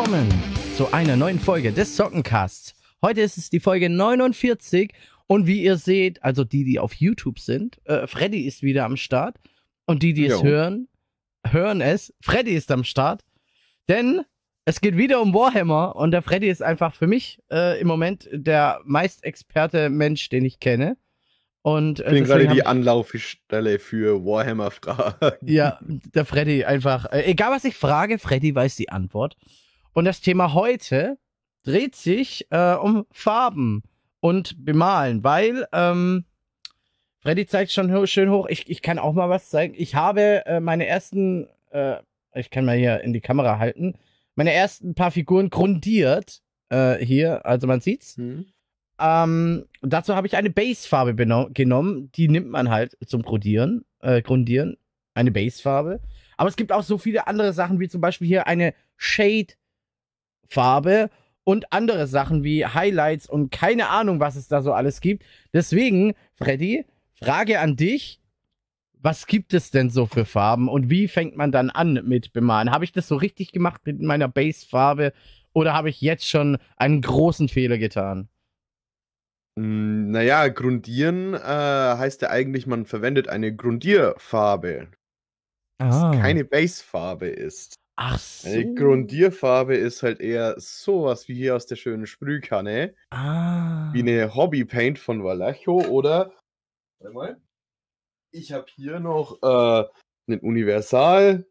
willkommen zu einer neuen Folge des Sockencasts. Heute ist es die Folge 49 und wie ihr seht, also die, die auf YouTube sind, äh, Freddy ist wieder am Start und die, die jo. es hören, hören es. Freddy ist am Start, denn es geht wieder um Warhammer und der Freddy ist einfach für mich äh, im Moment der meistexperte Mensch, den ich kenne. Und, äh, ich bin gerade die Anlaufstelle für Warhammer-Fragen. Ja, der Freddy einfach. Äh, egal was ich frage, Freddy weiß die Antwort. Und das Thema heute dreht sich äh, um Farben und Bemalen, weil ähm, Freddy zeigt schon schön hoch. Ich, ich kann auch mal was zeigen. Ich habe äh, meine ersten, äh, ich kann mal hier in die Kamera halten, meine ersten paar Figuren grundiert äh, hier, also man sieht's. Hm. Ähm, dazu habe ich eine Basefarbe genommen. Die nimmt man halt zum Grundieren. Äh, grundieren. Eine Basefarbe. Aber es gibt auch so viele andere Sachen, wie zum Beispiel hier eine Shade Farbe und andere Sachen wie Highlights und keine Ahnung, was es da so alles gibt. Deswegen, Freddy, Frage an dich. Was gibt es denn so für Farben und wie fängt man dann an mit Bemalen? Habe ich das so richtig gemacht mit meiner Base-Farbe oder habe ich jetzt schon einen großen Fehler getan? Hm, naja, grundieren äh, heißt ja eigentlich, man verwendet eine Grundierfarbe. Ah. keine Base-Farbe ist. Ach so. Die Grundierfarbe ist halt eher sowas wie hier aus der schönen Sprühkanne. Ah. Wie eine Hobby-Paint von Vallejo oder. Warte mal. Ich habe hier noch äh, einen Universal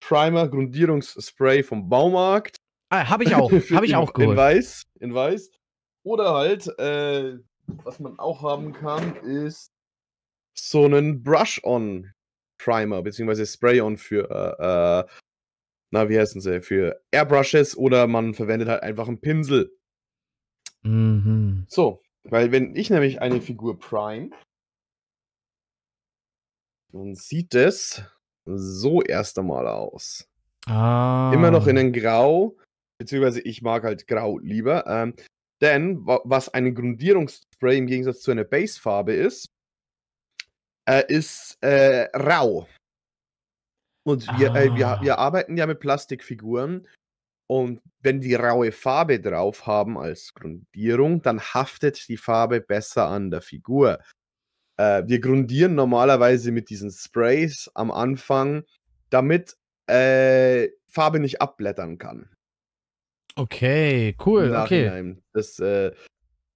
Primer Grundierungsspray vom Baumarkt. Ah, habe ich auch. Habe ich auch geholt. In weiß. In weiß. Oder halt, äh, was man auch haben kann, ist so einen Brush-On Primer, beziehungsweise Spray-On für äh, äh na, wie heißen sie, für Airbrushes oder man verwendet halt einfach einen Pinsel. Mhm. So, weil wenn ich nämlich eine Figur prime, dann sieht es so erst einmal aus. Ah. Immer noch in den Grau, beziehungsweise ich mag halt Grau lieber. Ähm, denn was eine Grundierungsspray im Gegensatz zu einer Basefarbe ist, äh, ist äh, rau. Und wir, ah. äh, wir, ah. wir arbeiten ja mit Plastikfiguren. Und wenn die raue Farbe drauf haben als Grundierung, dann haftet die Farbe besser an der Figur. Äh, wir grundieren normalerweise mit diesen Sprays am Anfang, damit äh, Farbe nicht abblättern kann. Okay, cool. Okay. Dass, äh,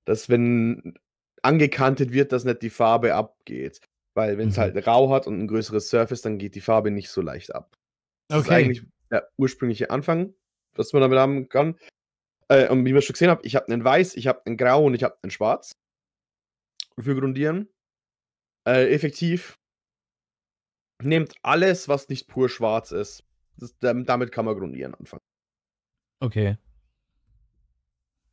dass, wenn angekantet wird, dass nicht die Farbe abgeht. Weil wenn es mhm. halt rau hat und ein größeres Surface, dann geht die Farbe nicht so leicht ab. Das ist eigentlich der ursprüngliche Anfang, was man damit haben kann. Äh, und wie man schon gesehen hat, ich habe einen Weiß, ich habe einen Grau und ich habe einen Schwarz. Für Grundieren. Äh, effektiv. Nehmt alles, was nicht pur schwarz ist. Das, damit kann man Grundieren anfangen. Okay.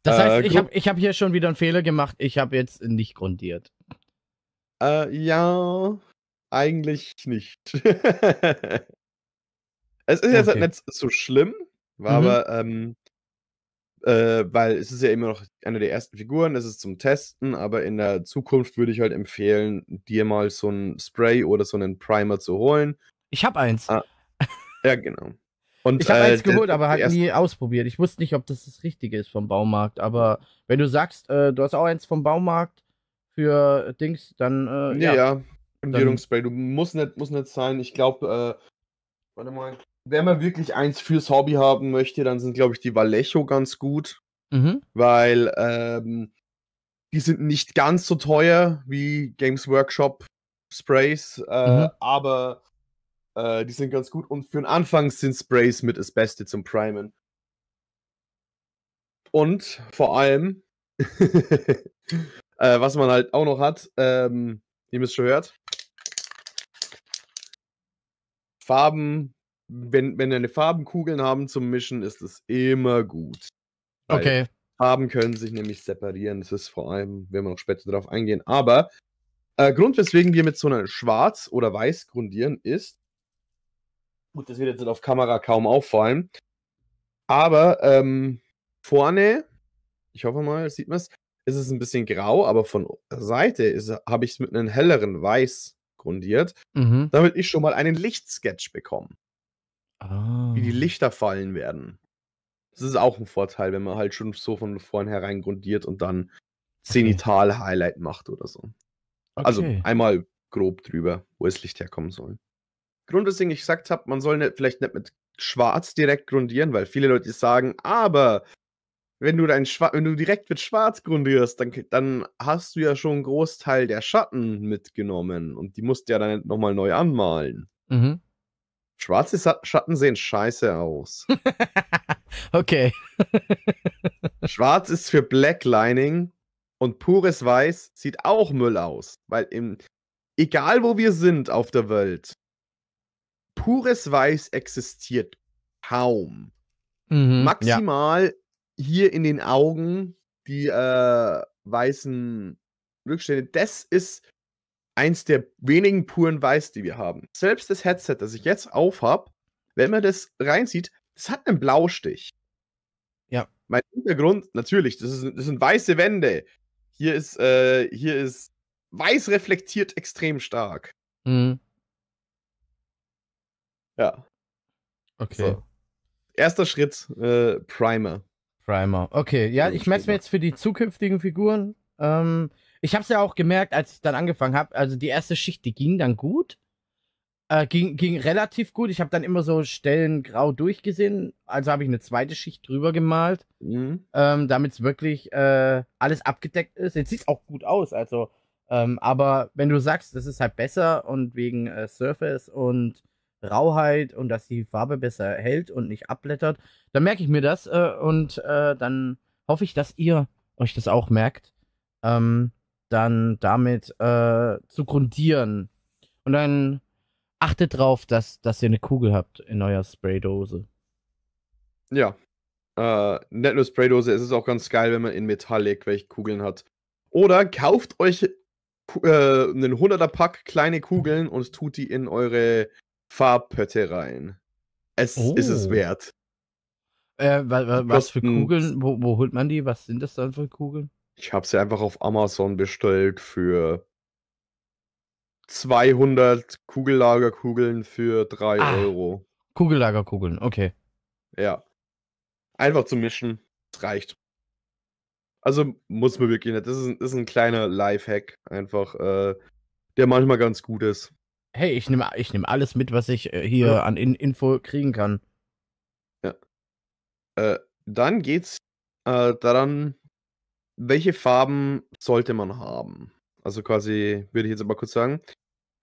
Das äh, heißt, äh, ich habe ich hab hier schon wieder einen Fehler gemacht. Ich habe jetzt nicht grundiert. Äh, ja, eigentlich nicht. es ist jetzt nicht so schlimm, war mhm. aber, ähm, äh, weil es ist ja immer noch eine der ersten Figuren, es ist zum Testen, aber in der Zukunft würde ich halt empfehlen, dir mal so ein Spray oder so einen Primer zu holen. Ich habe eins. Ah, ja, genau. Und, ich habe äh, eins geholt, aber hat nie ausprobiert. Ich wusste nicht, ob das das Richtige ist vom Baumarkt. Aber wenn du sagst, äh, du hast auch eins vom Baumarkt, für Dings, dann. Äh, ja, ja. Grundierungsspray. Du musst nicht, musst nicht sein. Ich glaube, äh, warte mal. Wenn man wirklich eins fürs Hobby haben möchte, dann sind, glaube ich, die Vallejo ganz gut. Mhm. Weil ähm, die sind nicht ganz so teuer wie Games Workshop Sprays, äh, mhm. aber äh, die sind ganz gut. Und für den Anfang sind Sprays mit das Beste zum Primen. Und vor allem Äh, was man halt auch noch hat, ähm, ihr müsst schon hört. Farben, wenn, wenn eine Farbenkugeln haben zum Mischen, ist es immer gut. Okay. Farben können sich nämlich separieren. Das ist vor allem, wenn wir noch später darauf eingehen. Aber äh, Grund, weswegen wir mit so einer Schwarz- oder Weiß grundieren, ist. Gut, das wird jetzt auf Kamera kaum auffallen. Aber ähm, vorne, ich hoffe mal, sieht man es, ist es ein bisschen grau, aber von Seite habe ich es mit einem helleren Weiß grundiert, mhm. damit ich schon mal einen Lichtsketch bekomme. Ah. Wie die ah. Lichter fallen werden. Das ist auch ein Vorteil, wenn man halt schon so von vornherein grundiert und dann Zenital-Highlight macht oder so. Also okay. Also einmal grob drüber, wo das Licht herkommen soll. Grund, weswegen ich gesagt habe, man soll nicht, ne, vielleicht nicht mit Schwarz direkt grundieren, weil viele Leute sagen, aber wenn du dein wenn du direkt mit Schwarz grundierst, dann, dann hast du ja schon einen Großteil der Schatten mitgenommen und die musst du ja dann nochmal neu anmalen. Mhm. Schwarze Schatten sehen scheiße aus. okay. Schwarz ist für Blacklining und pures Weiß sieht auch Müll aus, weil im egal wo wir sind auf der Welt, pures Weiß existiert kaum. Mhm, Maximal ja hier in den Augen die äh, weißen Rückstände. Das ist eins der wenigen puren Weiß, die wir haben. Selbst das Headset, das ich jetzt aufhab, wenn man das reinzieht, das hat einen Blaustich. Ja. Mein Hintergrund, natürlich, das, ist, das sind weiße Wände. Hier ist, äh, hier ist weiß reflektiert extrem stark. Mhm. Ja. Okay. So. Erster Schritt, äh, Primer. Primer. Okay, ja, also ich messe mir jetzt für die zukünftigen Figuren. Ähm, ich habe es ja auch gemerkt, als ich dann angefangen habe. Also die erste Schicht, die ging dann gut. Äh, ging, ging relativ gut. Ich habe dann immer so Stellen grau durchgesehen. Also habe ich eine zweite Schicht drüber gemalt, mhm. ähm, damit es wirklich äh, alles abgedeckt ist. Jetzt sieht es auch gut aus. Also, ähm, aber wenn du sagst, das ist halt besser und wegen äh, Surface und Rauheit und dass die Farbe besser hält und nicht abblättert, dann merke ich mir das äh, und äh, dann hoffe ich, dass ihr euch das auch merkt, ähm, dann damit äh, zu grundieren. Und dann achtet drauf, dass, dass ihr eine Kugel habt in eurer Spraydose. Ja. Äh, nicht nur Spraydose, es ist auch ganz geil, wenn man in Metallic welche Kugeln hat. Oder kauft euch äh, einen 100er Pack kleine Kugeln und tut die in eure Farbpötte rein. Es oh. ist es oh. wert. Äh, was für Kugeln? Wo, wo, holt man die? Was sind das dann für Kugeln? Ich habe sie einfach auf Amazon bestellt für 200 Kugellagerkugeln für 3 ah, Euro. Kugellagerkugeln, okay. Ja. Einfach zu mischen. Das reicht. Also muss man wirklich nicht. Das ist ein, ist ein kleiner Lifehack, einfach, äh, der manchmal ganz gut ist hey, ich nehme ich nehm alles mit, was ich äh, hier ja. an In Info kriegen kann. Ja. Äh, dann geht's äh, daran, welche Farben sollte man haben? Also quasi, würde ich jetzt aber kurz sagen.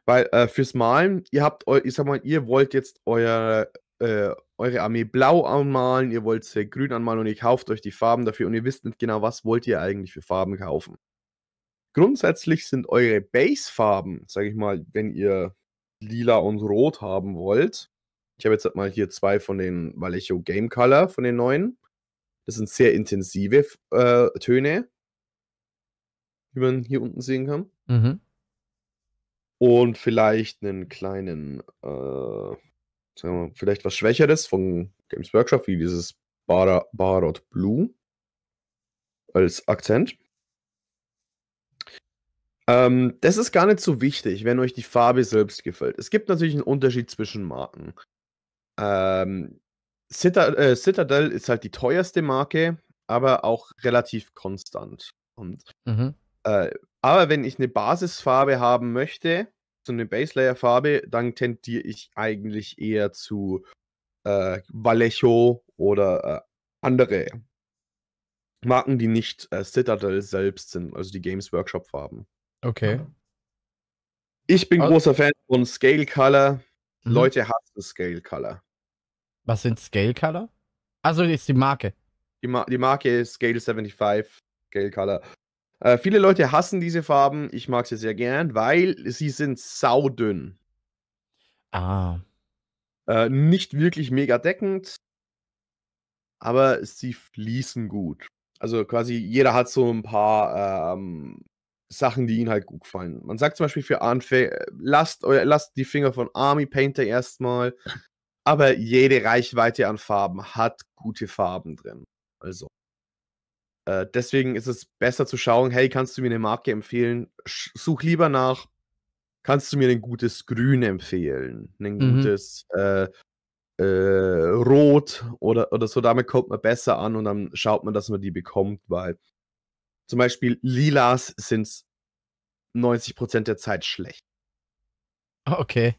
Weil äh, fürs Malen, ihr habt, ich sag mal, ihr wollt jetzt euer, äh, eure Armee blau anmalen, ihr wollt sie grün anmalen und ihr kauft euch die Farben dafür und ihr wisst nicht genau, was wollt ihr eigentlich für Farben kaufen. Grundsätzlich sind eure Basefarben, sage ich mal, wenn ihr lila und rot haben wollt. Ich habe jetzt mal hier zwei von den Vallejo Game Color, von den neuen. Das sind sehr intensive äh, Töne, wie man hier unten sehen kann. Mhm. Und vielleicht einen kleinen, äh, sagen wir, mal, vielleicht was Schwächeres von Games Workshop, wie dieses Barot Blue als Akzent. Ähm, das ist gar nicht so wichtig, wenn euch die Farbe selbst gefällt. Es gibt natürlich einen Unterschied zwischen Marken. Ähm, Citad äh, Citadel ist halt die teuerste Marke, aber auch relativ konstant. Und, mhm. äh, aber wenn ich eine Basisfarbe haben möchte, so eine Base-Layer-Farbe, dann tendiere ich eigentlich eher zu äh, Vallejo oder äh, andere Marken, die nicht äh, Citadel selbst sind, also die Games Workshop-Farben. Okay. Ich bin also, großer Fan von Scale Color. Mhm. Leute hassen Scale Color. Was sind Scale Color? Also ist die Marke. Die, Ma die Marke ist Scale 75, Scale Color. Äh, viele Leute hassen diese Farben. Ich mag sie sehr gern, weil sie sind saudünn. Ah. Äh, nicht wirklich mega deckend, aber sie fließen gut. Also quasi jeder hat so ein paar ähm, Sachen, die ihnen halt gut gefallen. Man sagt zum Beispiel für Anfänger, äh, lasst, euer, lasst die Finger von Army Painter erstmal, aber jede Reichweite an Farben hat gute Farben drin. Also. Äh, deswegen ist es besser zu schauen, hey, kannst du mir eine Marke empfehlen? Sch such lieber nach, kannst du mir ein gutes Grün empfehlen? Ein mhm. gutes äh, äh, Rot oder, oder so. Damit kommt man besser an und dann schaut man, dass man die bekommt, weil zum Beispiel Lilas sind 90% der Zeit schlecht. Ah, okay.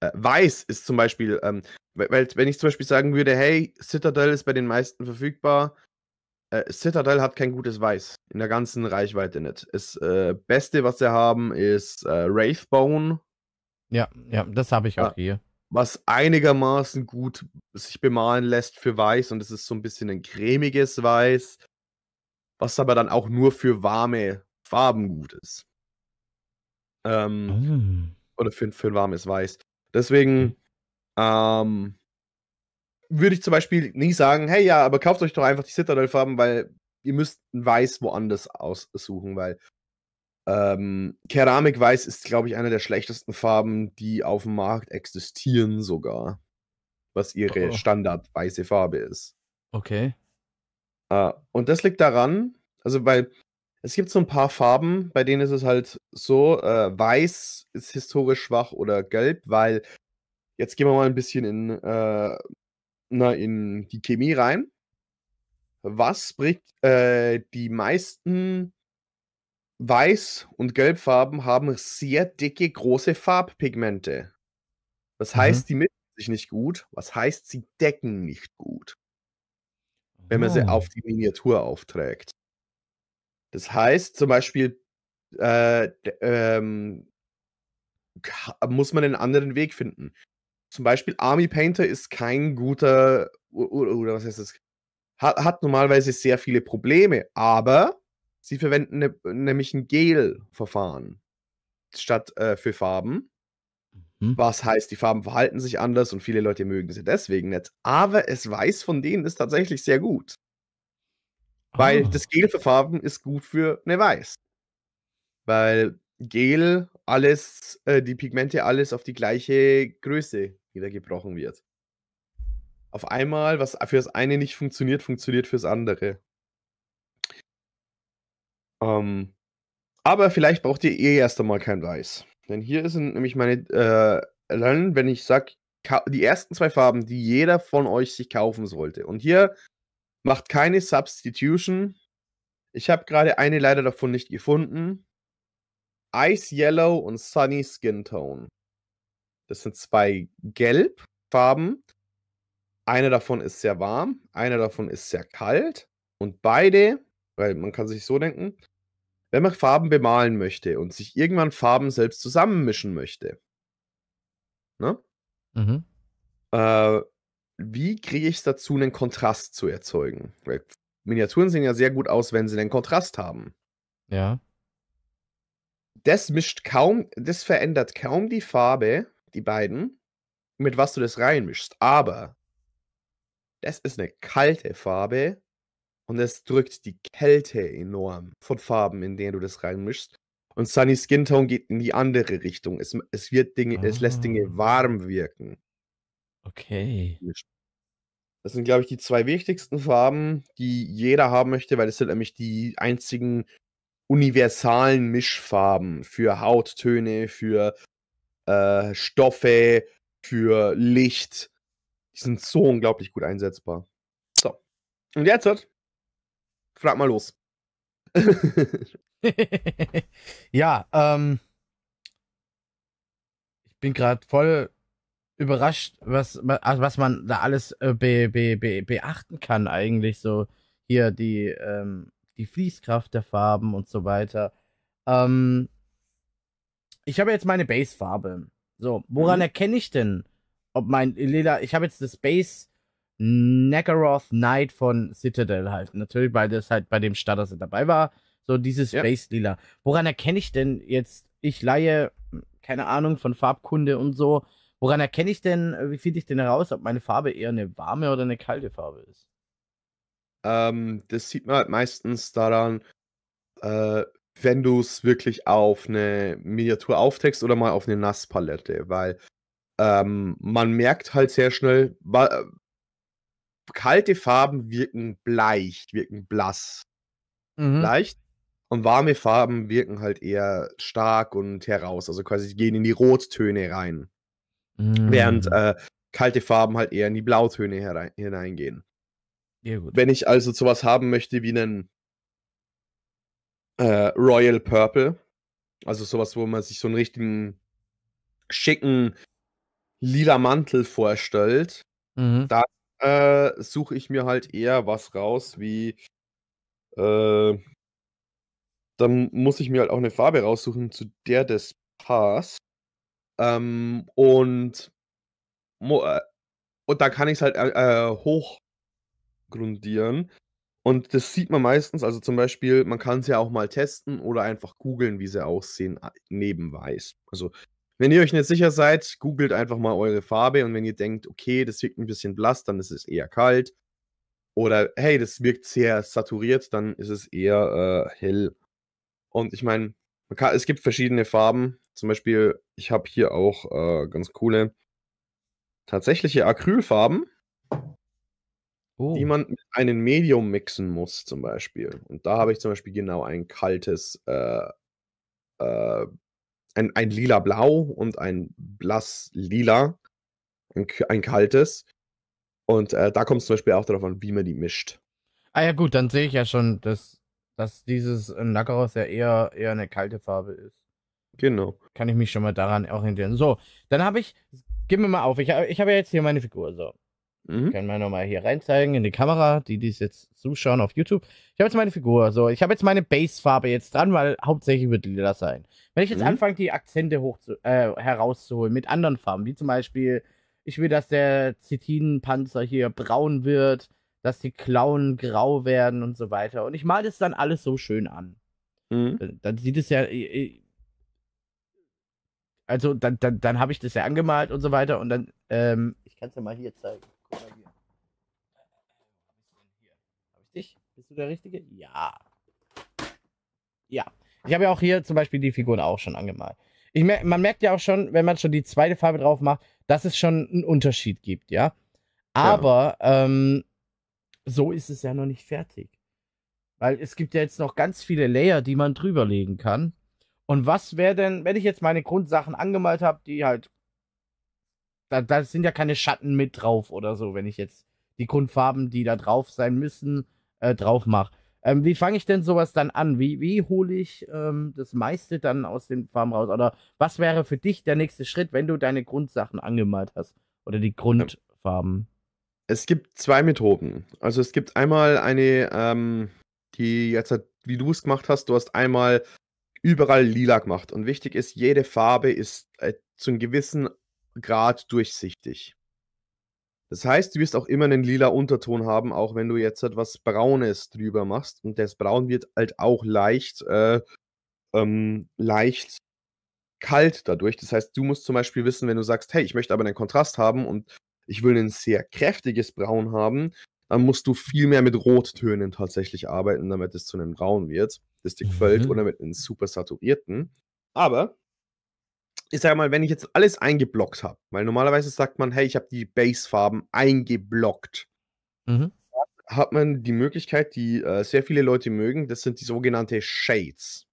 Äh, weiß ist zum Beispiel, ähm, weil, wenn ich zum Beispiel sagen würde, hey, Citadel ist bei den meisten verfügbar, äh, Citadel hat kein gutes Weiß in der ganzen Reichweite nicht. Das äh, Beste, was sie haben, ist äh, Wraithbone. Ja, ja, das habe ich äh, auch hier. Was einigermaßen gut sich bemalen lässt für Weiß und es ist so ein bisschen ein cremiges Weiß was aber dann auch nur für warme Farben gut ist. Ähm, oh. Oder für, für ein warmes Weiß. Deswegen ähm, würde ich zum Beispiel nie sagen, hey ja, aber kauft euch doch einfach die Citadel-Farben, weil ihr müsst ein Weiß woanders aussuchen, weil ähm, Keramikweiß ist, glaube ich, eine der schlechtesten Farben, die auf dem Markt existieren sogar. Was ihre oh. standardweiße Farbe ist. Okay. Äh, und das liegt daran, also weil es gibt so ein paar Farben, bei denen ist es halt so, uh, weiß ist historisch schwach oder gelb, weil jetzt gehen wir mal ein bisschen in, uh, na, in die Chemie rein. Was bringt die meisten Weiß- und Gelbfarben haben sehr dicke, große Farbpigmente. Das mhm. heißt, mhm. die mischen sich nicht gut. Was heißt, sie decken nicht gut wenn man oh. sie ah. auf die Miniatur aufträgt. Das heißt zum Beispiel, äh, ähm, muss man einen anderen Weg finden. Zum Beispiel Army Painter ist kein guter, oder was heißt das? Hat, hat normalerweise sehr viele Probleme, aber sie verwenden ne, nämlich ein Gel-Verfahren statt äh, für Farben. Hm. Was heißt, die Farben verhalten sich anders und viele Leute mögen sie deswegen nicht. Aber es weiß von denen ist tatsächlich sehr gut. Oh. Weil ah. das Gel für Farben ist gut für eine Weiß. Weil Gel alles, äh, die Pigmente alles auf die gleiche Größe wieder gebrochen wird. Auf einmal, was für das eine nicht funktioniert, funktioniert fürs andere. Ähm, aber vielleicht braucht ihr eh erst einmal kein Weiß. Denn hier sind nämlich meine, äh, dann, wenn ich sage, die ersten zwei Farben, die jeder von euch sich kaufen sollte. Und hier macht keine Substitution. Ich habe gerade eine leider davon nicht gefunden. Ice Yellow und Sunny Skin Tone. Das sind zwei Gelbfarben. Einer davon ist sehr warm, einer davon ist sehr kalt. Und beide, weil man kann sich so denken, wenn man Farben bemalen möchte und sich irgendwann Farben selbst zusammenmischen möchte, ne? Mhm. Äh, wie kriege ich es dazu, einen Kontrast zu erzeugen? Weil Miniaturen sehen ja sehr gut aus, wenn sie einen Kontrast haben. Ja. Das mischt kaum, das verändert kaum die Farbe, die beiden, mit was du das reinmischst. Aber das ist eine kalte Farbe, und es drückt die Kälte enorm von Farben, in denen du das reinmischst. Und Sunny Skin Tone geht in die andere Richtung. Es, es wird Dinge, ah. es lässt Dinge ah. warm wirken. Okay. Das sind, glaube ich, die zwei wichtigsten Farben, die jeder haben möchte, weil es sind nämlich die einzigen universalen Mischfarben für Hauttöne, für äh, Stoffe, für Licht. Die sind so unglaublich gut einsetzbar. So. Und jetzt wird Frag mal los. ja, ähm, ich bin gerade voll überrascht, was, also was man da alles äh, be, be, be, beachten kann eigentlich. So hier die, ähm, die Fließkraft der Farben und so weiter. Ähm, ich habe jetzt meine Base-Farbe. So, woran mhm. erkenne ich denn, ob mein lila, ich habe jetzt das Base Nagaroth Knight von Citadel halt. Natürlich, weil das halt bei dem Starter dabei war. So dieses ja. Space Lila. Woran erkenne ich denn jetzt, ich leihe, keine Ahnung von Farbkunde und so, woran erkenne ich denn, äh, wie finde ich denn heraus, ob meine Farbe eher eine warme oder eine kalte Farbe ist? Ähm, das sieht man halt meistens daran, äh, wenn du es wirklich auf eine Miniatur auftext oder mal auf eine Nasspalette, weil ähm, man merkt halt sehr schnell, kalte Farben wirken bleich, wirken blass. Mhm. Leicht. Und warme Farben wirken halt eher stark und heraus. Also quasi gehen in die Rottöne rein. Mhm. Während mm. äh, kalte Farben halt eher in die Blautöne hineingehen. Ja, Wenn ich also sowas haben möchte wie einen äh, Royal Purple, also sowas, wo man sich so einen richtigen schicken lila Mantel vorstellt, mhm. da äh, suche ich mir halt eher was raus, wie. Äh, dann muss ich mir halt auch eine Farbe raussuchen, zu der das passt. Ähm, und, äh, und da kann ich es halt äh, äh, hochgrundieren. Und das sieht man meistens, also zum Beispiel, man kann es ja auch mal testen oder einfach googeln, wie sie aussehen, neben weiß. Also wenn ihr euch nicht sicher seid, googelt einfach mal eure Farbe und wenn ihr denkt, okay, das wirkt ein bisschen blass, dann ist es eher kalt. Oder hey, das wirkt sehr saturiert, dann ist es eher äh, hell. Und ich meine, es gibt verschiedene Farben. Zum Beispiel, ich habe hier auch äh, ganz coole tatsächliche Acrylfarben, oh. die man mit einem Medium mixen muss, zum Beispiel. Und da habe ich zum Beispiel genau ein kaltes äh, äh, ein, ein lila Blau und ein blass lila, ein, ein kaltes. Und äh, da kommt es zum Beispiel auch darauf an, wie man die mischt. Ah ja gut, dann sehe ich ja schon, dass, dass dieses äh, Nakaros ja eher, eher eine kalte Farbe ist. Genau. Kann ich mich schon mal daran orientieren. So, dann habe ich, gib mir mal auf, ich, ich habe ja jetzt hier meine Figur, so. Mhm. Können wir nochmal hier rein zeigen in die Kamera, die dies jetzt zuschauen auf YouTube. Ich habe jetzt meine Figur, so ich habe jetzt meine Basefarbe jetzt dran, weil hauptsächlich wird Lila sein. Wenn ich jetzt mhm. anfange, die Akzente hoch zu, äh, herauszuholen mit anderen Farben, wie zum Beispiel, ich will, dass der Zitinenpanzer hier braun wird, dass die Klauen grau werden und so weiter. Und ich male das dann alles so schön an. Mhm. Dann, äh, dann sieht es ja, äh, äh, also dann, dann, dann habe ich das ja angemalt und so weiter und dann, ähm, ich kann es ja mal hier zeigen. Guck mal hier. Wo hab ich's denn hier? Hab ich dich? Bist du der Richtige? Ja. Ja. Ich habe ja auch hier zum Beispiel die Figuren auch schon angemalt. Ich mer man merkt ja auch schon, wenn man schon die zweite Farbe drauf macht, dass es schon einen Unterschied gibt, ja. Aber ja. Ähm, so ist es ja noch nicht fertig. Weil es gibt ja jetzt noch ganz viele Layer, die man drüberlegen kann. Und was wäre denn, wenn ich jetzt meine Grundsachen angemalt habe, die halt da, da sind ja keine Schatten mit drauf oder so, wenn ich jetzt die Grundfarben, die da drauf sein müssen, äh, drauf mache. Ähm, wie fange ich denn sowas dann an? Wie, wie hole ich ähm, das meiste dann aus den Farben raus? Oder was wäre für dich der nächste Schritt, wenn du deine Grundsachen angemalt hast? Oder die Grundfarben? Es gibt zwei Methoden. Also es gibt einmal eine, ähm, die jetzt, halt, wie du es gemacht hast, du hast einmal überall lila gemacht. Und wichtig ist, jede Farbe ist äh, zu einem gewissen Grad durchsichtig. Das heißt, du wirst auch immer einen lila Unterton haben, auch wenn du jetzt etwas halt Braunes drüber machst. Und das Braun wird halt auch leicht, äh, ähm, leicht kalt dadurch. Das heißt, du musst zum Beispiel wissen, wenn du sagst, hey, ich möchte aber einen Kontrast haben und ich will ein sehr kräftiges Braun haben, dann musst du viel mehr mit Rottönen tatsächlich arbeiten, damit es zu einem Braun wird, das dir gefällt, mhm. oder mit einem super saturierten. Aber ich sage mal, wenn ich jetzt alles eingeblockt habe, weil normalerweise sagt man, hey, ich habe die Basefarben eingeblockt, mhm. hat man die Möglichkeit, die äh, sehr viele Leute mögen, das sind die sogenannten Shades.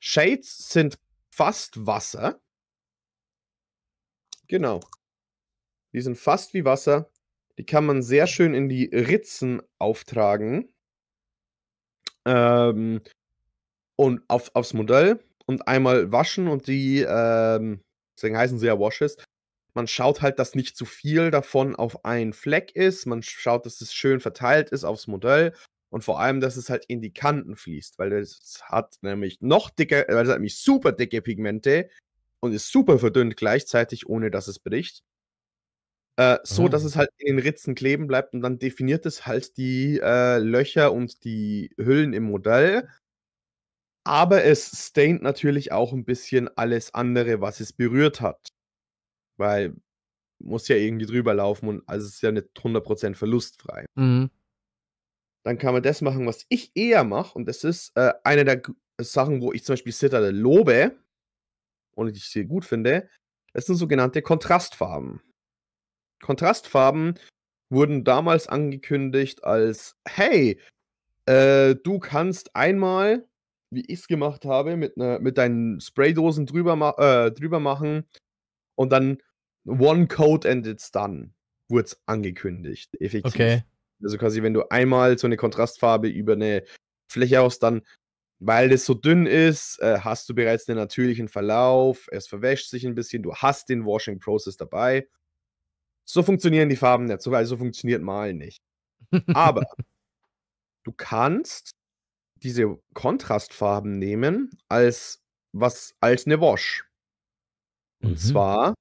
Shades sind fast Wasser. Genau. Die sind fast wie Wasser. Die kann man sehr schön in die Ritzen auftragen. Ähm, und auf, aufs Modell und einmal waschen und die, ähm, deswegen heißen sie ja Washes. Man schaut halt, dass nicht zu viel davon auf einen Fleck ist. Man schaut, dass es schön verteilt ist aufs Modell und vor allem, dass es halt in die Kanten fließt, weil es hat nämlich noch dicke, äh, weil es hat nämlich super dicke Pigmente und ist super verdünnt gleichzeitig, ohne dass es bricht. Äh, so, oh. dass ah. es halt in den Ritzen kleben bleibt und dann definiert es halt die äh, Löcher und die Hüllen im Modell aber es staint natürlich auch ein bisschen alles andere, was es berührt hat. Weil muss ja irgendwie drüber laufen und also es ist ja nicht 100% verlustfrei. Mhm. Dann kann man das machen, was ich eher mache und das ist äh, eine der äh, Sachen, wo ich zum Beispiel Citadel lobe und ich sie gut finde. Das sind sogenannte Kontrastfarben. Kontrastfarben wurden damals angekündigt als, hey, äh, du kannst einmal wie ich es gemacht habe, mit, ne, mit deinen Spraydosen drüber, ma äh, drüber machen und dann One Coat and it's done, wurde es angekündigt, effektiv. Okay. Also quasi, wenn du einmal so eine Kontrastfarbe über eine Fläche hast, dann, weil das so dünn ist, äh, hast du bereits den natürlichen Verlauf, es verwäscht sich ein bisschen, du hast den Washing Process dabei. So funktionieren die Farben nicht, so, also funktioniert mal nicht. Aber du kannst diese Kontrastfarben nehmen als was als eine Wash. Und mhm. zwar,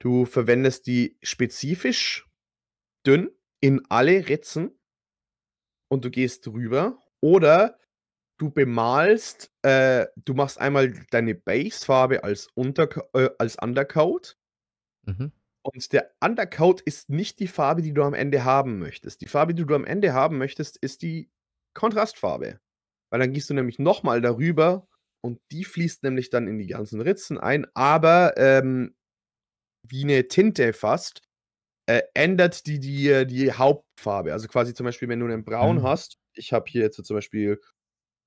du verwendest die spezifisch dünn in alle Ritzen und du gehst drüber. Oder du bemalst, äh, du machst einmal deine Basefarbe als, Unter äh, als Undercoat. Mhm. Und der Undercoat ist nicht die Farbe, die du am Ende haben möchtest. Die Farbe, die du am Ende haben möchtest, ist die Kontrastfarbe weil dann gehst du nämlich nochmal darüber und die fließt nämlich dann in die ganzen Ritzen ein, aber ähm, wie eine Tinte fast, äh, ändert die, die die Hauptfarbe. Also quasi zum Beispiel, wenn du einen Braun mhm. hast, ich habe hier jetzt zum Beispiel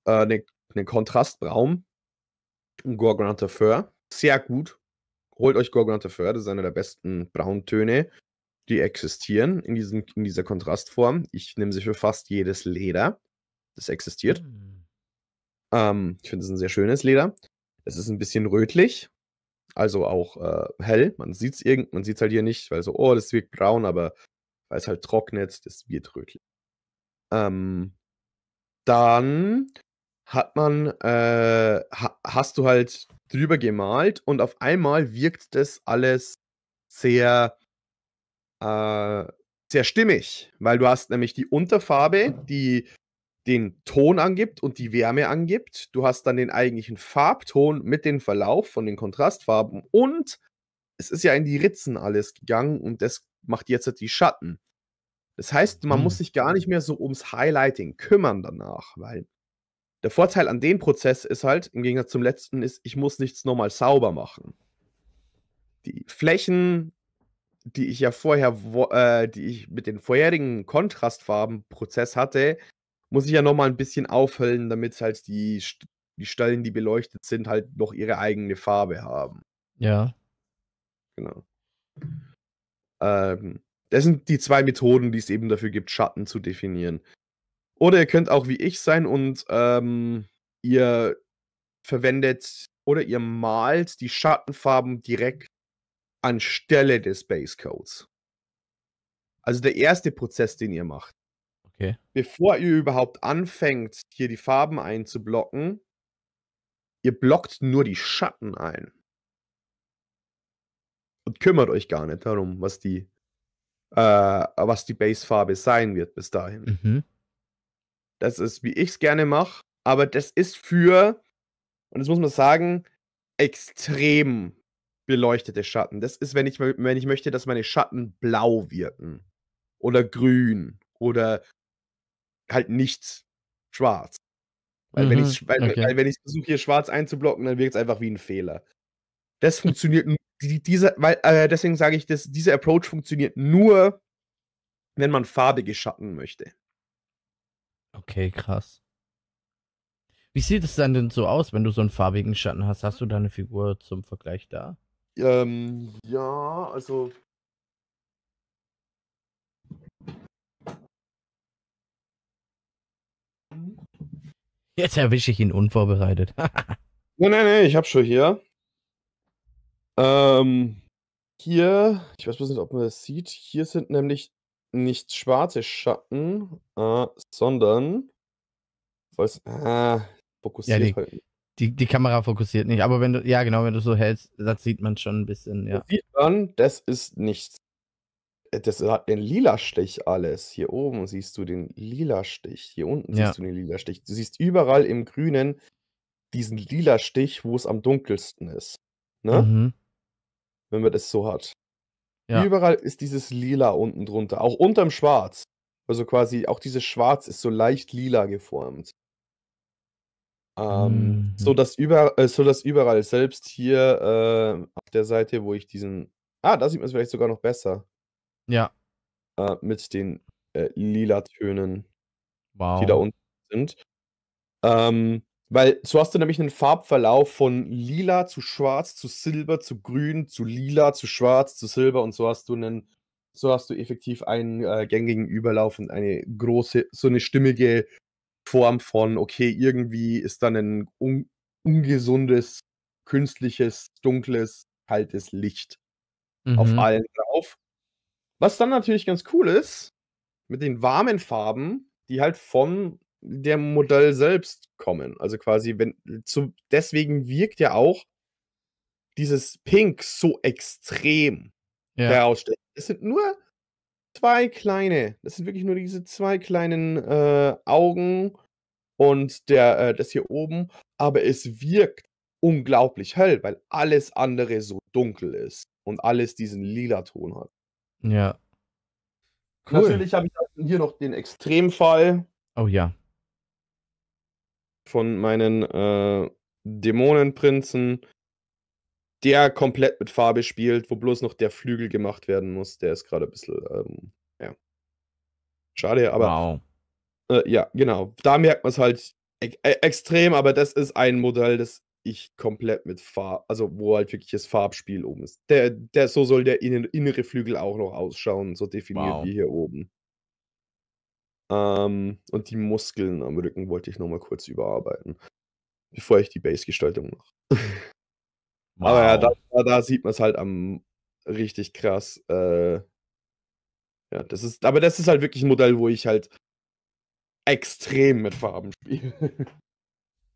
einen äh, ne, ne Kontrastbraun, ein Gorgon Fur, sehr gut. Holt euch Gorgon Fur, das ist einer der besten Brauntöne, die existieren in, diesen, in dieser Kontrastform. Ich nehme sie für fast jedes Leder, das existiert. Mhm. Ähm, ich finde es ein sehr schönes Leder. Es ist ein bisschen rötlich, also auch äh, hell. Man sieht es irgend, man sieht halt hier nicht, weil so, oh, das wirkt braun, aber weil es halt trocknet, das wird rötlich. Ähm, dann hat man, äh, ha hast du halt drüber gemalt und auf einmal wirkt das alles sehr, äh, sehr stimmig, weil du hast nämlich die Unterfarbe, mhm. die den Ton angibt und die Wärme angibt. Du hast dann den eigentlichen Farbton mit dem Verlauf von den Kontrastfarben und es ist ja in die Ritzen alles gegangen und das macht jetzt die Schatten. Das heißt, man hm. muss mhm. sich gar nicht mehr so ums Highlighting kümmern danach, weil der Vorteil an dem Prozess ist halt, im Gegensatz zum letzten, ist, ich muss nichts nochmal sauber machen. Die Flächen, die ich ja vorher, äh, die ich mit den vorherigen Kontrastfarbenprozess hatte, muss ich ja nochmal ein bisschen aufhellen, damit halt die, die Stellen, die beleuchtet sind, halt noch ihre eigene Farbe haben. Ja. Genau. Ähm, das sind die zwei Methoden, die es eben dafür gibt, Schatten zu definieren. Oder ihr könnt auch wie ich sein und ähm, ihr verwendet oder ihr malt die Schattenfarben direkt anstelle des Base Codes. Also der erste Prozess, den ihr macht. Okay. Bevor ihr überhaupt anfängt, hier die Farben einzublocken, ihr blockt nur die Schatten ein. Und kümmert euch gar nicht darum, was die, äh, was die Basefarbe sein wird bis dahin. Mhm. Das ist, wie ich es gerne mache, aber das ist für, und das muss man sagen, extrem beleuchtete Schatten. Das ist, wenn ich, wenn ich möchte, dass meine Schatten blau wirken oder grün oder halt nichts schwarz. Weil mhm, wenn ich weil, okay. weil wenn ich versuche hier schwarz einzublocken, dann wirkt es einfach wie ein Fehler. Das hm. funktioniert die, diese, weil äh, deswegen sage ich, dass dieser Approach funktioniert nur, wenn man farbige Schatten möchte. Okay, krass. Wie sieht es dann denn so aus, wenn du so einen farbigen Schatten hast? Hast du da eine Figur zum Vergleich da? Ähm, ja, also Jetzt erwische ich ihn unvorbereitet. nein, nein, nein, ich hab schon hier. Ähm, hier, ich weiß bloß nicht, ob man das sieht. Hier sind nämlich nicht schwarze Schatten, äh, sondern. Was, ah, fokussiert ja, die, halt. Die, die Kamera fokussiert nicht, aber wenn du, ja genau, wenn du so hältst, das sieht man schon ein bisschen, ja. sieht man, das ist nichts. Äh, das hat den lila Stich alles. Hier oben siehst du den lila Stich, hier unten ja. siehst du den lila Stich. Du siehst überall im Grünen diesen lila Stich, wo es am dunkelsten ist. Ne? Mhm. Wenn man das so hat. Ja. Überall ist dieses lila unten drunter, auch unterm Schwarz. Also quasi auch dieses Schwarz ist so leicht lila geformt. Ähm, mhm. so, dass über, äh, so dass überall, selbst hier äh, auf der Seite, wo ich diesen Ah, da sieht man es vielleicht sogar noch besser. Ja. Äh, mit den äh, lila Tönen, wow. die da unten sind. Ähm, weil so hast du nämlich einen Farbverlauf von lila zu schwarz zu silber zu grün zu lila zu schwarz zu silber und so hast du einen, so hast du effektiv einen äh, gängigen Überlauf und eine große, so eine stimmige Form von, okay, irgendwie ist dann ein un ungesundes, künstliches, dunkles, kaltes Licht mhm. auf allen drauf. Was dann natürlich ganz cool ist, mit den warmen Farben, die halt von dem Modell selbst kommen. Also quasi, wenn, zu, deswegen wirkt ja auch dieses Pink so extrem ja. herausstellend. Es sind nur zwei kleine, das sind wirklich nur diese zwei kleinen äh, Augen und der, äh, das hier oben, aber es wirkt unglaublich hell, weil alles andere so dunkel ist und alles diesen lila Ton hat. Ja. Cool. Natürlich habe ich hier noch den Extremfall. Oh ja. Von meinen äh, Dämonenprinzen, der komplett mit Farbe spielt, wo bloß noch der Flügel gemacht werden muss. Der ist gerade ein bisschen, ähm, ja. Schade, aber. Wow. Äh, ja, genau. Da merkt man es halt e-, e extrem, aber das ist ein Modell, das ich komplett mit Farb, also wo halt wirklich das Farbspiel oben ist. Der, der, so soll der innere Flügel auch noch ausschauen, so definiert wow. wie hier oben. Ähm, und die Muskeln am Rücken wollte ich nochmal kurz überarbeiten, bevor ich die Base-Gestaltung mache. Wow. Aber ja, da, da sieht man es halt am richtig krass. Äh, ja, das ist, aber das ist halt wirklich ein Modell, wo ich halt extrem mit Farben spiele.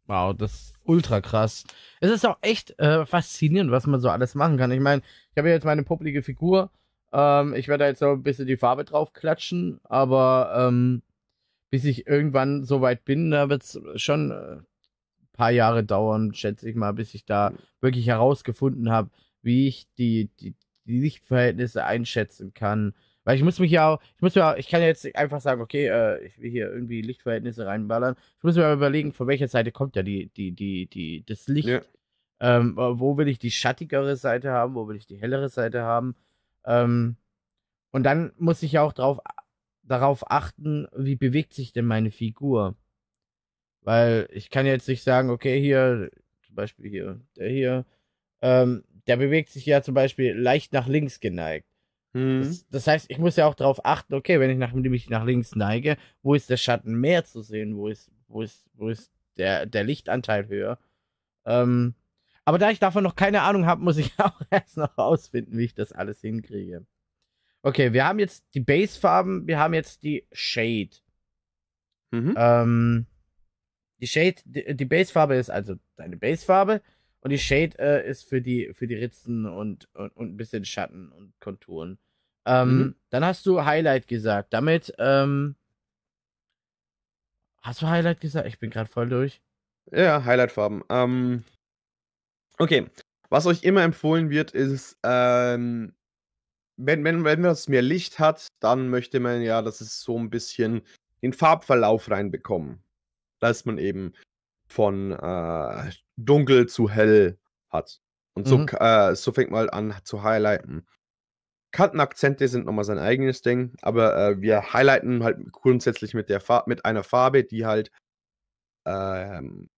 Wow, das ist ultra krass. Es ist auch echt äh, faszinierend, was man so alles machen kann. Ich meine, ich habe jetzt meine publige Figur. Ähm, ich werde jetzt so ein bisschen die Farbe drauf klatschen, aber ähm, bis ich irgendwann so weit bin, da wird es schon ein äh, paar Jahre dauern, schätze ich mal, bis ich da wirklich herausgefunden habe, wie ich die, die, die Lichtverhältnisse einschätzen kann, weil ich muss mich ja auch, ich muss mir ich kann jetzt einfach sagen, okay, äh, ich will hier irgendwie Lichtverhältnisse reinballern. Ich muss mir aber überlegen, von welcher Seite kommt ja die, die, die, die, das Licht. Ja. Ähm, wo will ich die schattigere Seite haben, wo will ich die hellere Seite haben. Ähm, und dann muss ich ja auch drauf, darauf achten, wie bewegt sich denn meine Figur. Weil ich kann jetzt nicht sagen, okay, hier, zum Beispiel hier, der hier, ähm, der bewegt sich ja zum Beispiel leicht nach links geneigt. Mhm. Das, hm. das, heißt, ich muss ja auch darauf achten, okay, wenn ich nach, mich nach links neige, wo ist der Schatten mehr zu sehen, wo ist, wo ist, wo ist der, der Lichtanteil höher. Ähm, aber da ich davon noch keine Ahnung habe, muss ich auch erst noch rausfinden, wie ich das alles hinkriege. Okay, wir haben jetzt die Basefarben, wir haben jetzt die Shade. Mhm. Ähm, die Shade, die, die base ist also deine Basefarbe. Und die Shade äh, ist für die, für die Ritzen und, und, und ein bisschen Schatten und Konturen. Ähm, mhm. Dann hast du Highlight gesagt. Damit, ähm, hast du Highlight gesagt? Ich bin gerade voll durch. Ja, Highlightfarben. Ähm, okay. Was euch immer empfohlen wird, ist, ähm, wenn, wenn, wenn das mehr Licht hat, dann möchte man ja, dass es so ein bisschen den Farbverlauf reinbekommen. Dass man eben von äh, dunkel zu hell hat. Und so, mhm. äh, so fängt man halt an zu highlighten. Kantenakzente sind nochmal sein eigenes Ding, aber äh, wir highlighten halt grundsätzlich mit, der Far mit einer Farbe, die halt ähm,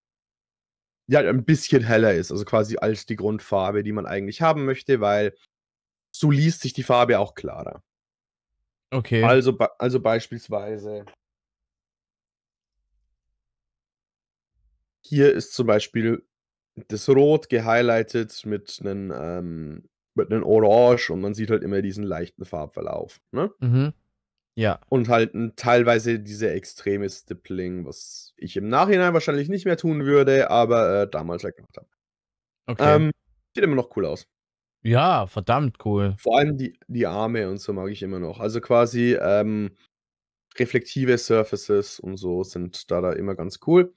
ja, ein bisschen heller ist, also quasi als die Grundfarbe, die man eigentlich haben möchte, weil so liest sich die Farbe auch klarer. Okay. Also, also beispielsweise hier ist zum Beispiel das Rot gehighlightet mit einem ähm, mit einem Orange und man sieht halt immer diesen leichten Farbverlauf. Ne? Mhm. Ja. Und halt teilweise diese extreme Stippling, was ich im Nachhinein wahrscheinlich nicht mehr tun würde, aber äh, damals halt gemacht habe. Okay. Ähm, sieht immer noch cool aus. Ja, verdammt cool. Vor allem die, die Arme und so mag ich immer noch. Also quasi ähm, reflektive Surfaces und so sind da, da immer ganz cool.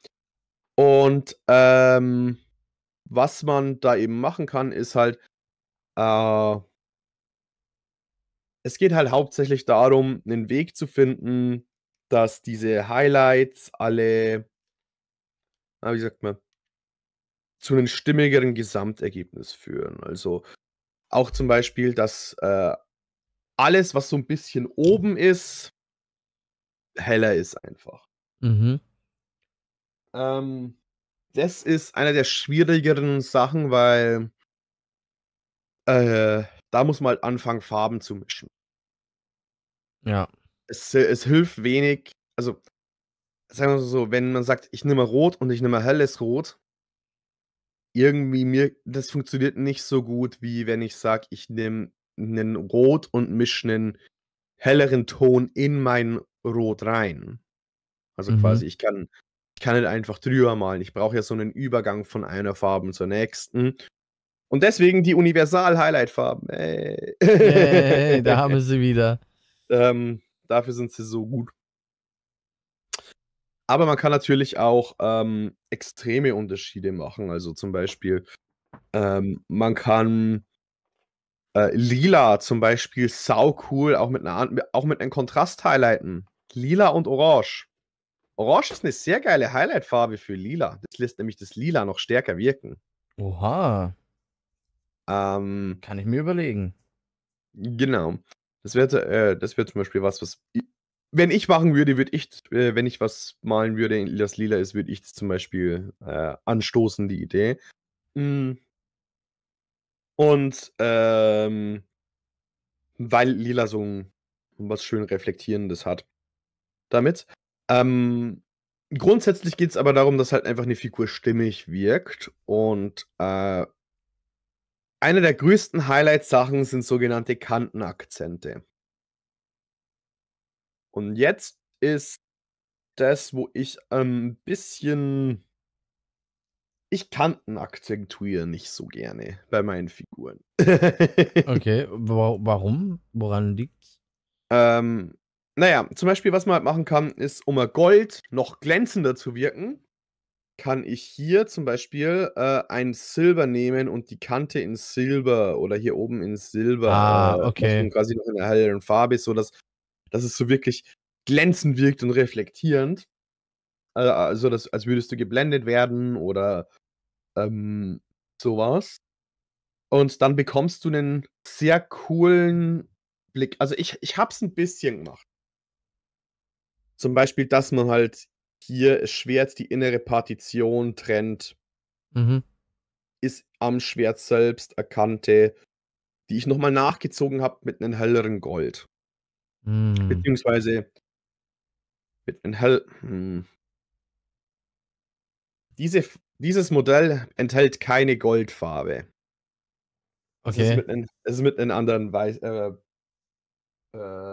Und ähm, was man da eben machen kann, ist halt, äh, es geht halt hauptsächlich darum, einen Weg zu finden, dass diese Highlights alle, ah, wie sagt man, zu einem stimmigeren Gesamtergebnis führen. Also auch zum Beispiel, dass äh, alles, was so ein bisschen oben ist, heller ist einfach. Mhm. Ähm, das ist eine der schwierigeren Sachen, weil äh, da muss man halt anfangen, Farben zu mischen. Ja. Es, es hilft wenig, also sagen wir so, wenn man sagt, ich nehme rot und ich nehme helles Rot, irgendwie mir, das funktioniert nicht so gut, wie wenn ich sage, ich nehme einen Rot und mische einen helleren Ton in mein Rot rein. Also mhm. quasi, ich kann ich kann nicht halt einfach drüber malen. Ich brauche ja so einen Übergang von einer Farbe zur nächsten. Und deswegen die Universal-Highlight-Farben. Hey. Hey, da haben wir sie wieder. Ähm, dafür sind sie so gut. Aber man kann natürlich auch ähm, extreme Unterschiede machen. Also zum Beispiel, ähm, man kann äh, lila zum Beispiel sau cool auch mit, einer, auch mit einem Kontrast highlighten. Lila und orange. Orange ist eine sehr geile Highlight-Farbe für Lila. Das lässt nämlich das Lila noch stärker wirken. Oha. Ähm, Kann ich mir überlegen. Genau. Das wäre äh, wär zum Beispiel was, was. Ich, wenn ich machen würde, würde ich, äh, wenn ich was malen würde, das lila ist, würde ich das zum Beispiel äh, anstoßen, die Idee. Hm. Und ähm, weil lila so ein, was schön Reflektierendes hat. Damit. Ähm, grundsätzlich geht es aber darum, dass halt einfach eine Figur stimmig wirkt. Und äh, eine der größten Highlight-Sachen sind sogenannte Kantenakzente. Und jetzt ist das, wo ich ein bisschen. Ich Kanten nicht so gerne bei meinen Figuren. okay, warum? Woran liegt's? Ähm, naja, zum Beispiel, was man halt machen kann, ist, um Gold noch glänzender zu wirken, kann ich hier zum Beispiel äh, ein Silber nehmen und die Kante in Silber oder hier oben in Silber. Ah, äh, okay. Äh, quasi noch in einer helleren Farbe sodass dass, es so wirklich glänzend wirkt und reflektierend. Äh, also, also dass, als würdest du geblendet werden oder ähm, sowas. Und dann bekommst du einen sehr coolen Blick. Also ich, ich hab's ein bisschen gemacht zum Beispiel, dass man halt hier das Schwert die innere Partition trennt, mhm. ist am Schwert selbst erkannte, die ich nochmal nachgezogen habe mit einem helleren Gold. Mhm. Beziehungsweise mit einem hell. Hm. Diese, dieses Modell enthält keine Goldfarbe. Okay. Es ist mit einem, anderen Weiß, äh, äh, äh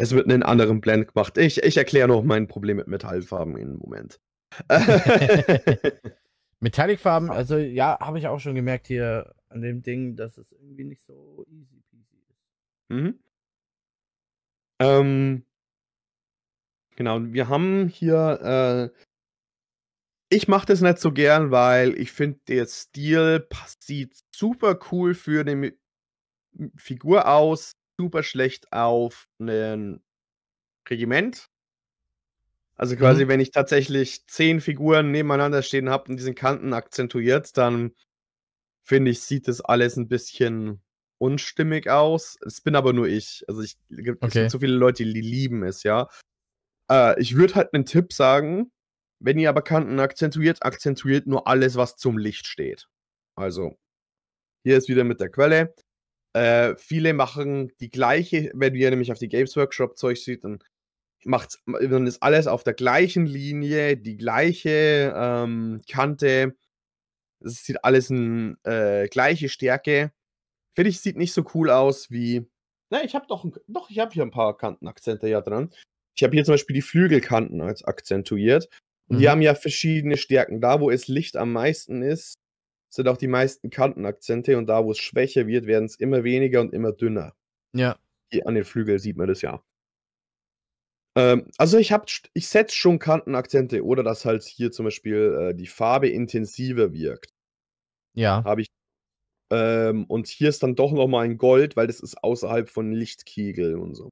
es wird einen anderen Blend gemacht. Ich, ich erkläre noch mein Problem mit Metallfarben im Moment. Metallicfarben, also ja, habe ich auch schon gemerkt hier an dem Ding, dass es irgendwie nicht so easy peasy ist. Mhm. Ähm, genau, wir haben hier. Äh, ich mache das nicht so gern, weil ich finde, der Stil sieht super cool für eine Figur aus, super schlecht auf ein Regiment. Also quasi, mhm. wenn ich tatsächlich zehn Figuren nebeneinander stehen habe und diesen Kanten akzentuiert, dann finde ich, sieht das alles ein bisschen unstimmig aus. Es bin aber nur ich. Also ich, es gibt okay. so viele Leute, die lieben es, ja. Äh, ich würde halt einen Tipp sagen, wenn ihr aber Kanten akzentuiert, akzentuiert nur alles, was zum Licht steht. Also, hier ist wieder mit der Quelle. Äh, viele machen die gleiche, wenn ihr nämlich auf die Games Workshop Zeug sieht, dann macht's, dann ist alles auf der gleichen Linie, die gleiche ähm, Kante. Es sieht alles in äh, gleiche Stärke. Finde ich, sieht nicht so cool aus wie. Na, ich habe doch, doch, ich habe hier ein paar Kantenakzente ja dran. Ich habe hier zum Beispiel die Flügelkanten als akzentuiert. Und mhm. die haben ja verschiedene Stärken. Da, wo es Licht am meisten ist, sind auch die meisten Kantenakzente und da, wo es schwächer wird, werden es immer weniger und immer dünner. Ja. Hier an den Flügeln sieht man das ja. Ähm, also ich, hab, ich setze schon Kantenakzente oder dass halt hier zum Beispiel äh, die Farbe intensiver wirkt. Ja. Habe ich. Ähm, und hier ist dann doch nochmal ein Gold, weil das ist außerhalb von Lichtkegeln und so.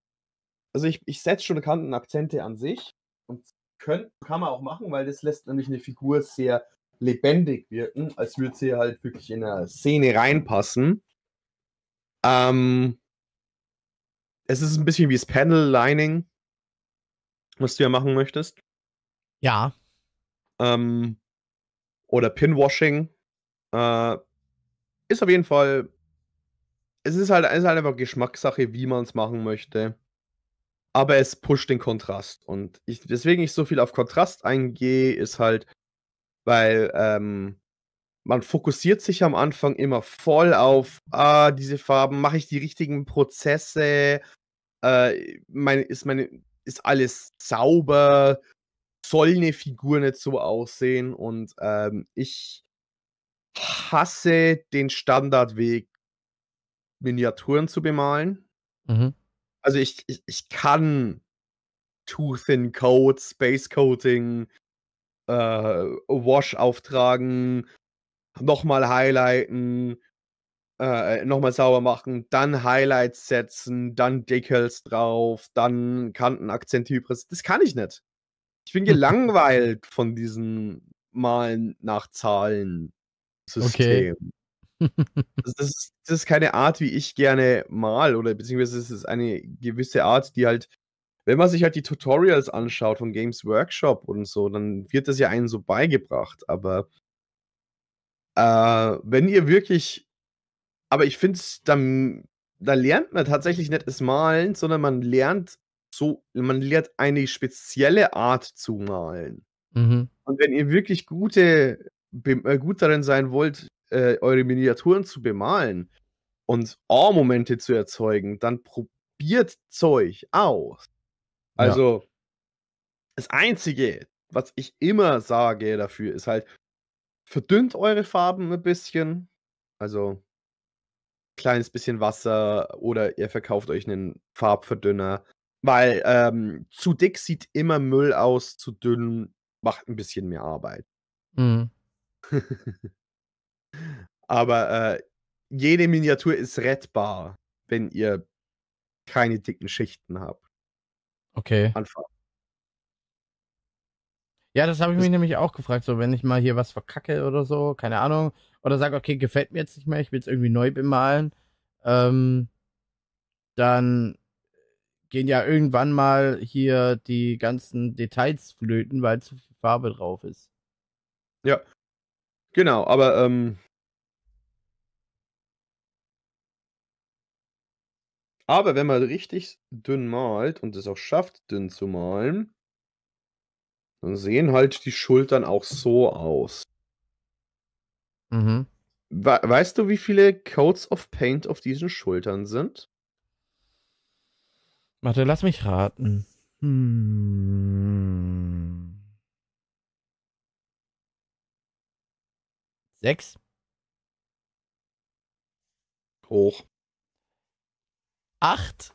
Also ich, ich setze schon Kantenakzente an sich und können, kann man auch machen, weil das lässt nämlich eine Figur sehr lebendig wirken, als würde sie halt wirklich in eine Szene reinpassen. Ähm, es ist ein bisschen wie das Panel-Lining, was du ja machen möchtest. Ja. Ähm, oder Pinwashing. Äh, ist auf jeden Fall. Es ist halt, es ist halt einfach Geschmackssache, wie man es machen möchte. Aber es pusht den Kontrast. Und ich, weswegen ich so viel auf Kontrast eingehe, ist halt, weil ähm, man fokussiert sich am Anfang immer voll auf, ah, diese Farben, mache ich die richtigen Prozesse, äh, mein, ist, meine, ist alles sauber, soll eine Figur nicht so aussehen und ähm, ich hasse den Standardweg, Miniaturen zu bemalen. Mhm. Also ich, ich, ich kann Toothin Code, Space Coating, äh, Wash auftragen, nochmal highlighten, äh, nochmal sauber machen, dann Highlights setzen, dann Deckels drauf, dann Kanten, Akzent, Hybris. Das kann ich nicht. Ich bin gelangweilt von diesen Malen nach Zahlen System. Okay. das, ist, das, ist, keine Art, wie ich gerne mal oder beziehungsweise es ist eine gewisse Art, die halt wenn man sich halt die Tutorials anschaut von Games Workshop und so, dann wird das ja einem so beigebracht. Aber äh, wenn ihr wirklich, aber ich finde, dann da lernt man tatsächlich nicht das Malen, sondern man lernt so, man lernt eine spezielle Art zu malen. Mhm. Und wenn ihr wirklich gute, äh, gut darin sein wollt, äh, eure Miniaturen zu bemalen und Awe-Momente zu erzeugen, dann probiert Zeug aus. Also, ja. das Einzige, was ich immer sage dafür, ist halt, verdünnt eure Farben ein bisschen. Also, kleines bisschen Wasser oder ihr verkauft euch einen Farbverdünner. Weil ähm, zu dick sieht immer Müll aus, zu dünn macht ein bisschen mehr Arbeit. Mhm. Aber äh, jede Miniatur ist rettbar, wenn ihr keine dicken Schichten habt. Okay. anfangen. Ja, das habe ich mich nämlich auch gefragt, so wenn ich mal hier was verkacke oder so, keine Ahnung, oder sage, okay, gefällt mir jetzt nicht mehr, ich will es irgendwie neu bemalen, ähm, dann gehen ja irgendwann mal hier die ganzen Details flöten, weil zu viel Farbe drauf ist. Ja, genau, aber ähm, Aber wenn man richtig dünn malt und es auch schafft, dünn zu malen, dann sehen halt die Schultern auch so aus. Mhm. We weißt du, wie viele Coats of Paint auf diesen Schultern sind? Warte, lass mich raten. Hm. Sechs. Hoch. 8.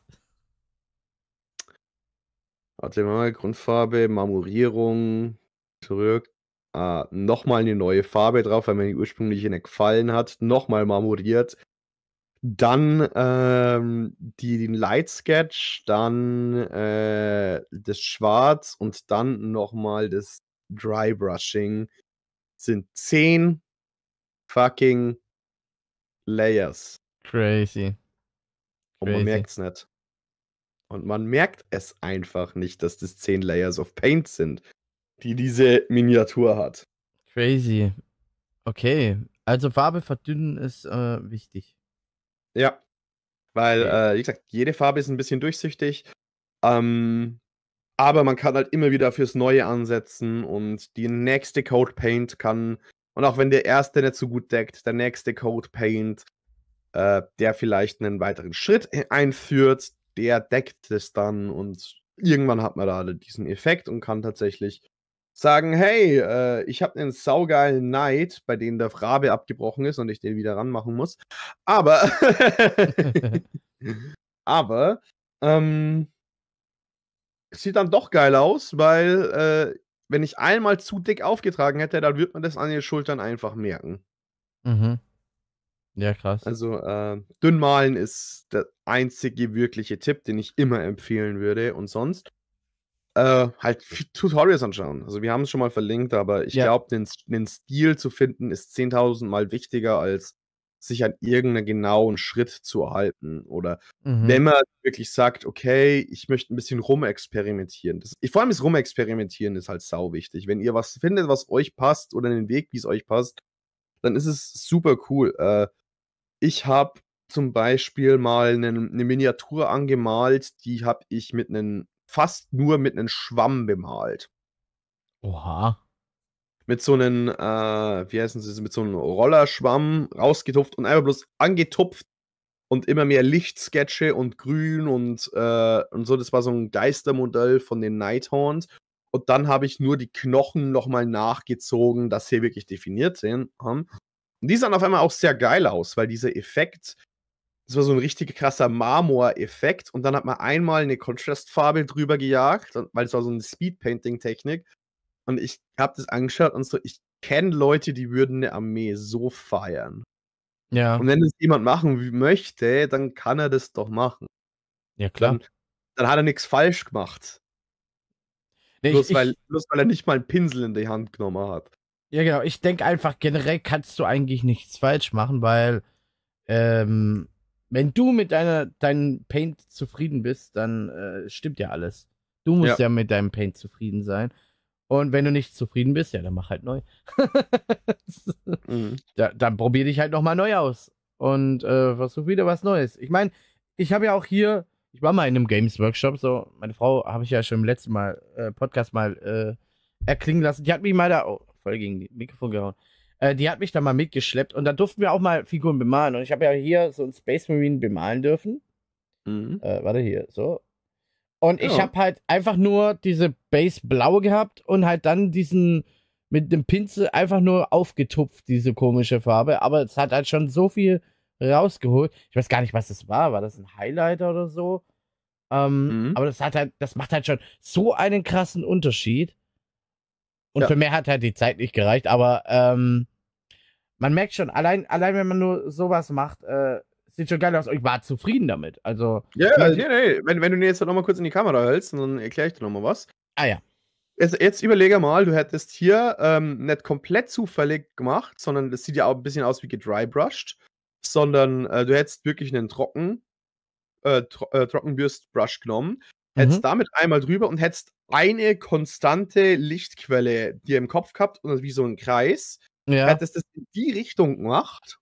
Warte mal, Grundfarbe, Marmorierung, zurück. Ah, nochmal eine neue Farbe drauf, weil mir die ursprüngliche nicht gefallen hat. Nochmal marmoriert. Dann ähm, die, den Light Sketch, dann äh, das Schwarz und dann nochmal das Dry Brushing. Sind 10 fucking Layers. Crazy. Und Crazy. man merkt es nicht. Und man merkt es einfach nicht, dass das 10 Layers of Paint sind, die diese Miniatur hat. Crazy. Okay. Also Farbe verdünnen ist äh, wichtig. Ja. Weil, okay. äh, wie gesagt, jede Farbe ist ein bisschen durchsichtig. Ähm, aber man kann halt immer wieder fürs Neue ansetzen und die nächste Code Paint kann, und auch wenn der erste nicht so gut deckt, der nächste Code Paint äh, der vielleicht einen weiteren Schritt e, einführt, der deckt es dann und irgendwann hat man da diesen Effekt und kann tatsächlich sagen, hey, äh, ich habe einen saugeilen Knight, bei dem der Rabe abgebrochen ist und ich den wieder ranmachen muss. Aber, aber, ähm, sieht dann doch geil aus, weil äh, wenn ich einmal zu dick aufgetragen hätte, dann würde man das an den Schultern einfach merken. Mhm. Ja, krass. Also äh, dünn malen ist der einzige wirkliche Tipp, den ich immer empfehlen würde. Und sonst äh, halt Tutorials anschauen. Also wir haben es schon mal verlinkt, aber ich ja. glaube, den, den Stil zu finden ist 10.000 Mal wichtiger, als sich an irgendeinen genauen Schritt zu erhalten. Oder mhm. wenn man wirklich sagt, okay, ich möchte ein bisschen rumexperimentieren. Das, vor allem das Rumexperimentieren ist halt sau wichtig. Wenn ihr was findet, was euch passt oder den Weg, wie es euch passt, dann ist es super cool. Äh, ich habe zum Beispiel mal eine, eine Miniatur angemalt, die habe ich mit einem, fast nur mit einem Schwamm bemalt. Oha. Mit so einem, äh, wie heißen sie, mit so einem Rollerschwamm rausgetupft und einfach bloß angetupft und immer mehr Lichtsketche und Grün und, äh, und so. Das war so ein Geistermodell von den Nighthorns. Und dann habe ich nur die Knochen nochmal nachgezogen, dass sie wirklich definiert sind, und die sahen auf einmal auch sehr geil aus, weil dieser Effekt, das war so ein richtig krasser Marmor-Effekt. Und dann hat man einmal eine Contrast-Farbe drüber gejagt, weil es war so eine Speed-Painting-Technik. Und ich habe das angeschaut und so, ich kenne Leute, die würden eine Armee so feiern. Ja. Und wenn das jemand machen möchte, dann kann er das doch machen. Ja, klar. Dann, dann hat er nichts falsch gemacht. Nee, bloß, ich, weil, ich, bloß weil er nicht mal einen Pinsel in die Hand genommen hat. Ja, genau. Ich denke einfach, generell kannst du eigentlich nichts falsch machen, weil ähm, wenn du mit deiner, deinem Paint zufrieden bist, dann äh, stimmt ja alles. Du musst ja. ja. mit deinem Paint zufrieden sein. Und wenn du nicht zufrieden bist, ja, dann mach halt neu. mhm. da, dann probier dich halt nochmal neu aus. Und äh, versuch wieder was Neues. Ich meine, ich habe ja auch hier, ich war mal in einem Games Workshop, so, meine Frau habe ich ja schon im letzten Mal, äh, Podcast mal äh, erklingen lassen. Die hat mich mal da voll gegen das Mikrofon gehauen. Äh, die hat mich da mal mitgeschleppt und da durften wir auch mal Figuren bemalen. Und ich habe ja hier so ein Space Marine bemalen dürfen. Mhm. Äh, warte hier, so. Und ich habe halt einfach nur diese Base blau gehabt und halt dann diesen mit dem Pinsel einfach nur aufgetupft, diese komische Farbe. Aber es hat halt schon so viel rausgeholt. Ich weiß gar nicht, was das war. War das ein Highlighter oder so? Ähm, mhm. Aber das hat halt, das macht halt schon so einen krassen Unterschied. Und ja. für mehr hat halt die Zeit nicht gereicht, aber ähm, man merkt schon, allein, allein wenn man nur sowas macht, äh, sieht schon geil aus. Ich war zufrieden damit. Also. Ja, yeah, nee, nee. Wenn, wenn du den jetzt halt nochmal kurz in die Kamera hältst, dann erkläre ich dir nochmal was. Ah ja. Jetzt, jetzt überlege mal, du hättest hier ähm, nicht komplett zufällig gemacht, sondern das sieht ja auch ein bisschen aus wie gedrybrushed, sondern äh, du hättest wirklich einen trocken, äh, tro äh, trockenbürst genommen hättest mhm. damit einmal drüber und hättest eine konstante Lichtquelle dir im Kopf gehabt oder wie so ein Kreis. Ja. Hättest das in die Richtung gemacht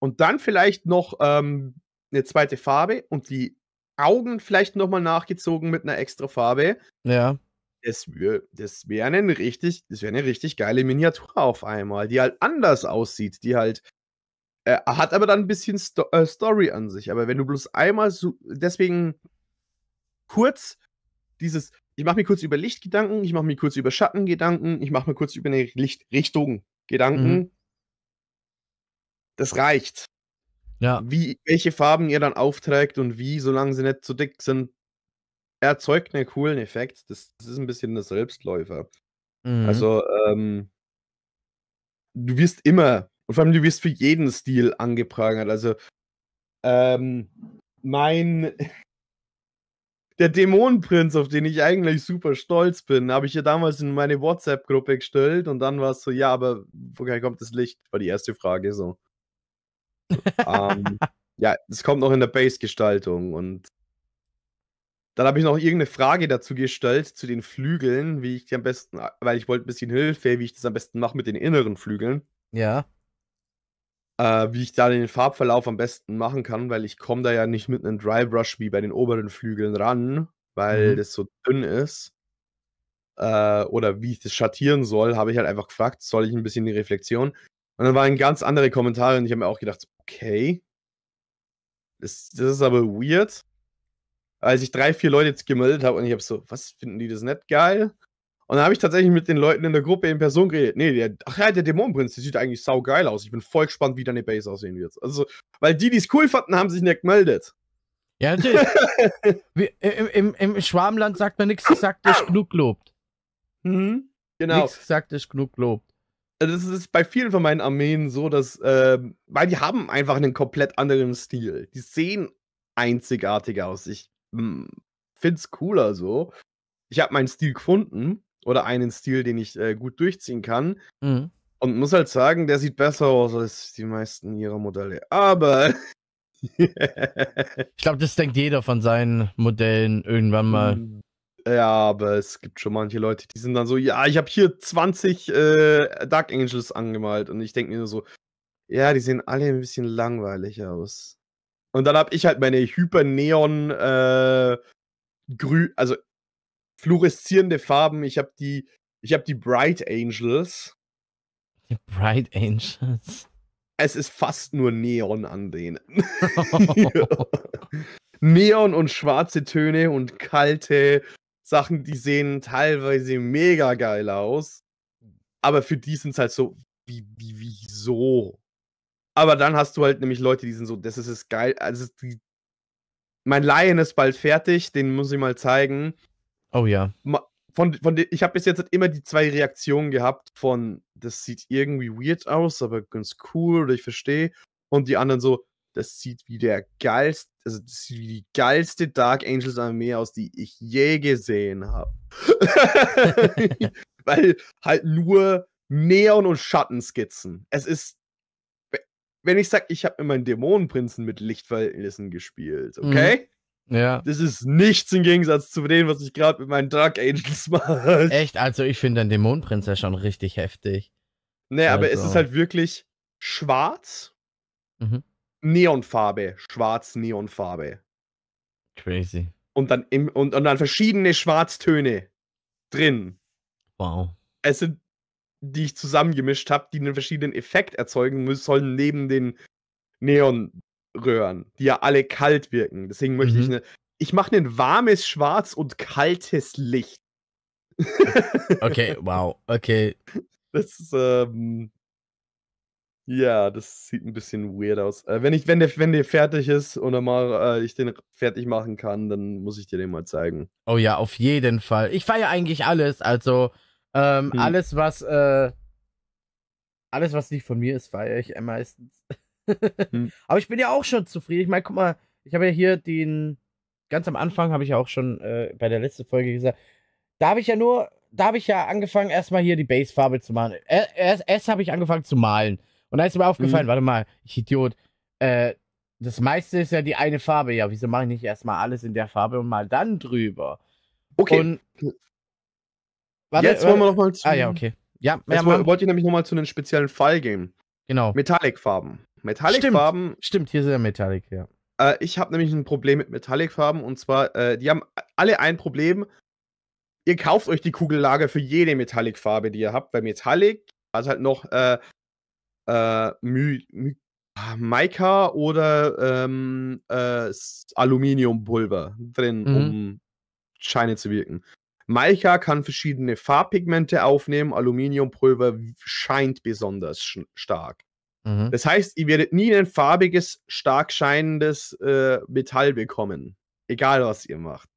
und dann vielleicht noch ähm, eine zweite Farbe und die Augen vielleicht nochmal nachgezogen mit einer extra Farbe. Ja. Das wäre das wär eine, richtig, wär eine richtig geile Miniatur auf einmal, die halt anders aussieht, die halt äh, hat aber dann ein bisschen Sto äh, Story an sich. Aber wenn du bloß einmal so, deswegen kurz dieses, ich mache mir kurz über Lichtgedanken, ich mache mir kurz über Schattengedanken, ich mache mir kurz über eine Lichtrichtung Gedanken. Mhm. Das reicht. Ja. Wie, welche Farben ihr dann aufträgt und wie, solange sie nicht zu dick sind, erzeugt einen coolen Effekt. Das, das ist ein bisschen ein Selbstläufer. Mhm. Also, ähm, du wirst immer, und vor allem du wirst für jeden Stil angeprangert. Also, ähm, mein, der Dämonenprinz, auf den ich eigentlich super stolz bin, habe ich ja damals in meine WhatsApp-Gruppe gestellt und dann war es so, ja, aber woher kommt das Licht? War die erste Frage so. ähm, ja, es kommt noch in der Base-Gestaltung und dann habe ich noch irgendeine Frage dazu gestellt zu den Flügeln, wie ich die am besten, weil ich wollte ein bisschen Hilfe, wie ich das am besten mache mit den inneren Flügeln. Ja äh, wie ich da den Farbverlauf am besten machen kann, weil ich komme da ja nicht mit einem Drybrush wie bei den oberen Flügeln ran, weil mhm. das so dünn ist. Äh, oder wie ich das schattieren soll, habe ich halt einfach gefragt, soll ich ein bisschen die Reflexion? Und dann waren ganz andere Kommentare und ich habe mir auch gedacht, okay, das, das ist aber weird als ich drei, vier Leute jetzt gemeldet habe und ich habe so, was finden die das nicht geil? Und da habe ich tatsächlich mit den Leuten in der Gruppe in Person geredet. Nee, der, ach ja, der Dämonenprinz, der sieht eigentlich saugeil aus. Ich bin voll gespannt, wie deine Base aussehen wird. Also, weil die, die es cool fanden, haben sich nicht gemeldet. Ja, natürlich. wie, im, im, Im Schwarmland sagt man nichts gesagt, ist genug gelobt. Mhm, genau. Nichts gesagt, ist genug gelobt. Also äh, das ist bei vielen von meinen Armeen so, dass, äh, weil die haben einfach einen komplett anderen Stil. Die sehen einzigartig aus. Ich mh, hm, find's cooler so. Ich habe meinen Stil gefunden oder einen Stil, den ich äh, gut durchziehen kann. Mhm. Und muss halt sagen, der sieht besser aus als die meisten ihrer Modelle. Aber. ich glaube, das denkt jeder von seinen Modellen irgendwann mal. Hm. Ja, aber es gibt schon manche Leute, die sind dann so, ja, ich habe hier 20 äh, Dark Angels angemalt. Und ich denke mir nur so, ja, die sehen alle ein bisschen langweilig aus. Und dann habe ich halt meine Hyper-Neon äh, also fluoreszierende Farben. Ich habe die, ich habe die Bright Angels. Die Bright Angels. Es ist fast nur Neon an denen. Neon und schwarze Töne und kalte Sachen, die sehen teilweise mega geil aus. Aber für die sind es halt so, wie, wie, wieso? Aber dann hast du halt nämlich Leute, die sind so, das ist es geil. Also die, mein Lion ist bald fertig, den muss ich mal zeigen. Oh ja. Von, von, ich habe bis jetzt immer die zwei Reaktionen gehabt von, das sieht irgendwie weird aus, aber ganz cool oder ich verstehe. Und die anderen so, das sieht wie der geilste, also das sieht wie die geilste Dark Angels Armee aus, die ich je gesehen habe. Weil halt nur Neon- und Schattenskizzen. Es ist, wenn ich sage, ich habe immer einen Dämonenprinzen mit Lichtverhältnissen gespielt, okay? Mhm. Ja. Das ist nichts im Gegensatz zu dem, was ich gerade mit meinen Dark Angels mache. Echt? Also, ich finde den Dämonenprinz ja schon richtig heftig. Nee, also. aber es also ist halt wirklich schwarz, mhm. Neonfarbe, schwarz, Neonfarbe. Crazy. Und dann, im, und, und dann verschiedene Schwarztöne drin. Wow. Es sind, die ich zusammengemischt habe, die einen verschiedenen Effekt erzeugen sollen neben den Neon röhren, die ja alle kalt wirken. Deswegen möchte mhm. ich eine. Ich mache ein warmes Schwarz und kaltes Licht. okay, wow. Okay. Das ist, ähm, ja, das sieht ein bisschen weird aus. Äh, wenn ich, wenn der, wenn der fertig ist und dann mal äh, ich den fertig machen kann, dann muss ich dir den mal zeigen. Oh ja, auf jeden Fall. Ich feiere eigentlich alles. Also ähm, hm. alles was, äh, alles was nicht von mir ist, feiere ich meistens. Hm. Aber ich bin ja auch schon zufrieden. Ich meine, guck mal, ich habe ja hier den, ganz am Anfang habe ich ja auch schon äh, bei der letzten Folge gesagt, da habe ich ja nur, da habe ich ja angefangen, erstmal hier die Basefarbe zu malen. Äh, erst, erst habe ich angefangen zu malen. Und da ist mir aufgefallen, mhm. warte mal, ich Idiot, äh, das meiste ist ja die eine Farbe. Ja, wieso mache ich nicht erstmal alles in der Farbe und mal dann drüber? Okay. Und, warte, Jetzt wollen wir nochmal zu. Ah, ja, okay. Ja, ja wollte ich nämlich nochmal zu einem speziellen Fall gehen. Genau. Metallic-Farben. Metallic-Farben. Stimmt, stimmt, hier ist ja Metallic, ja. Äh, ich habe nämlich ein Problem mit Metallic-Farben und zwar, äh, die haben alle ein Problem. Ihr kauft euch die Kugellager für jede Metallic-Farbe, die ihr habt. Bei Metallic war es halt noch äh, äh, My My ah, Maika oder ähm, äh, Aluminiumpulver drin, mhm. um Scheine zu wirken. Maika kann verschiedene Farbpigmente aufnehmen, Aluminiumpulver scheint besonders stark. Mhm. Das heißt, ihr werdet nie ein farbiges, stark scheinendes äh, Metall bekommen. Egal, was ihr macht.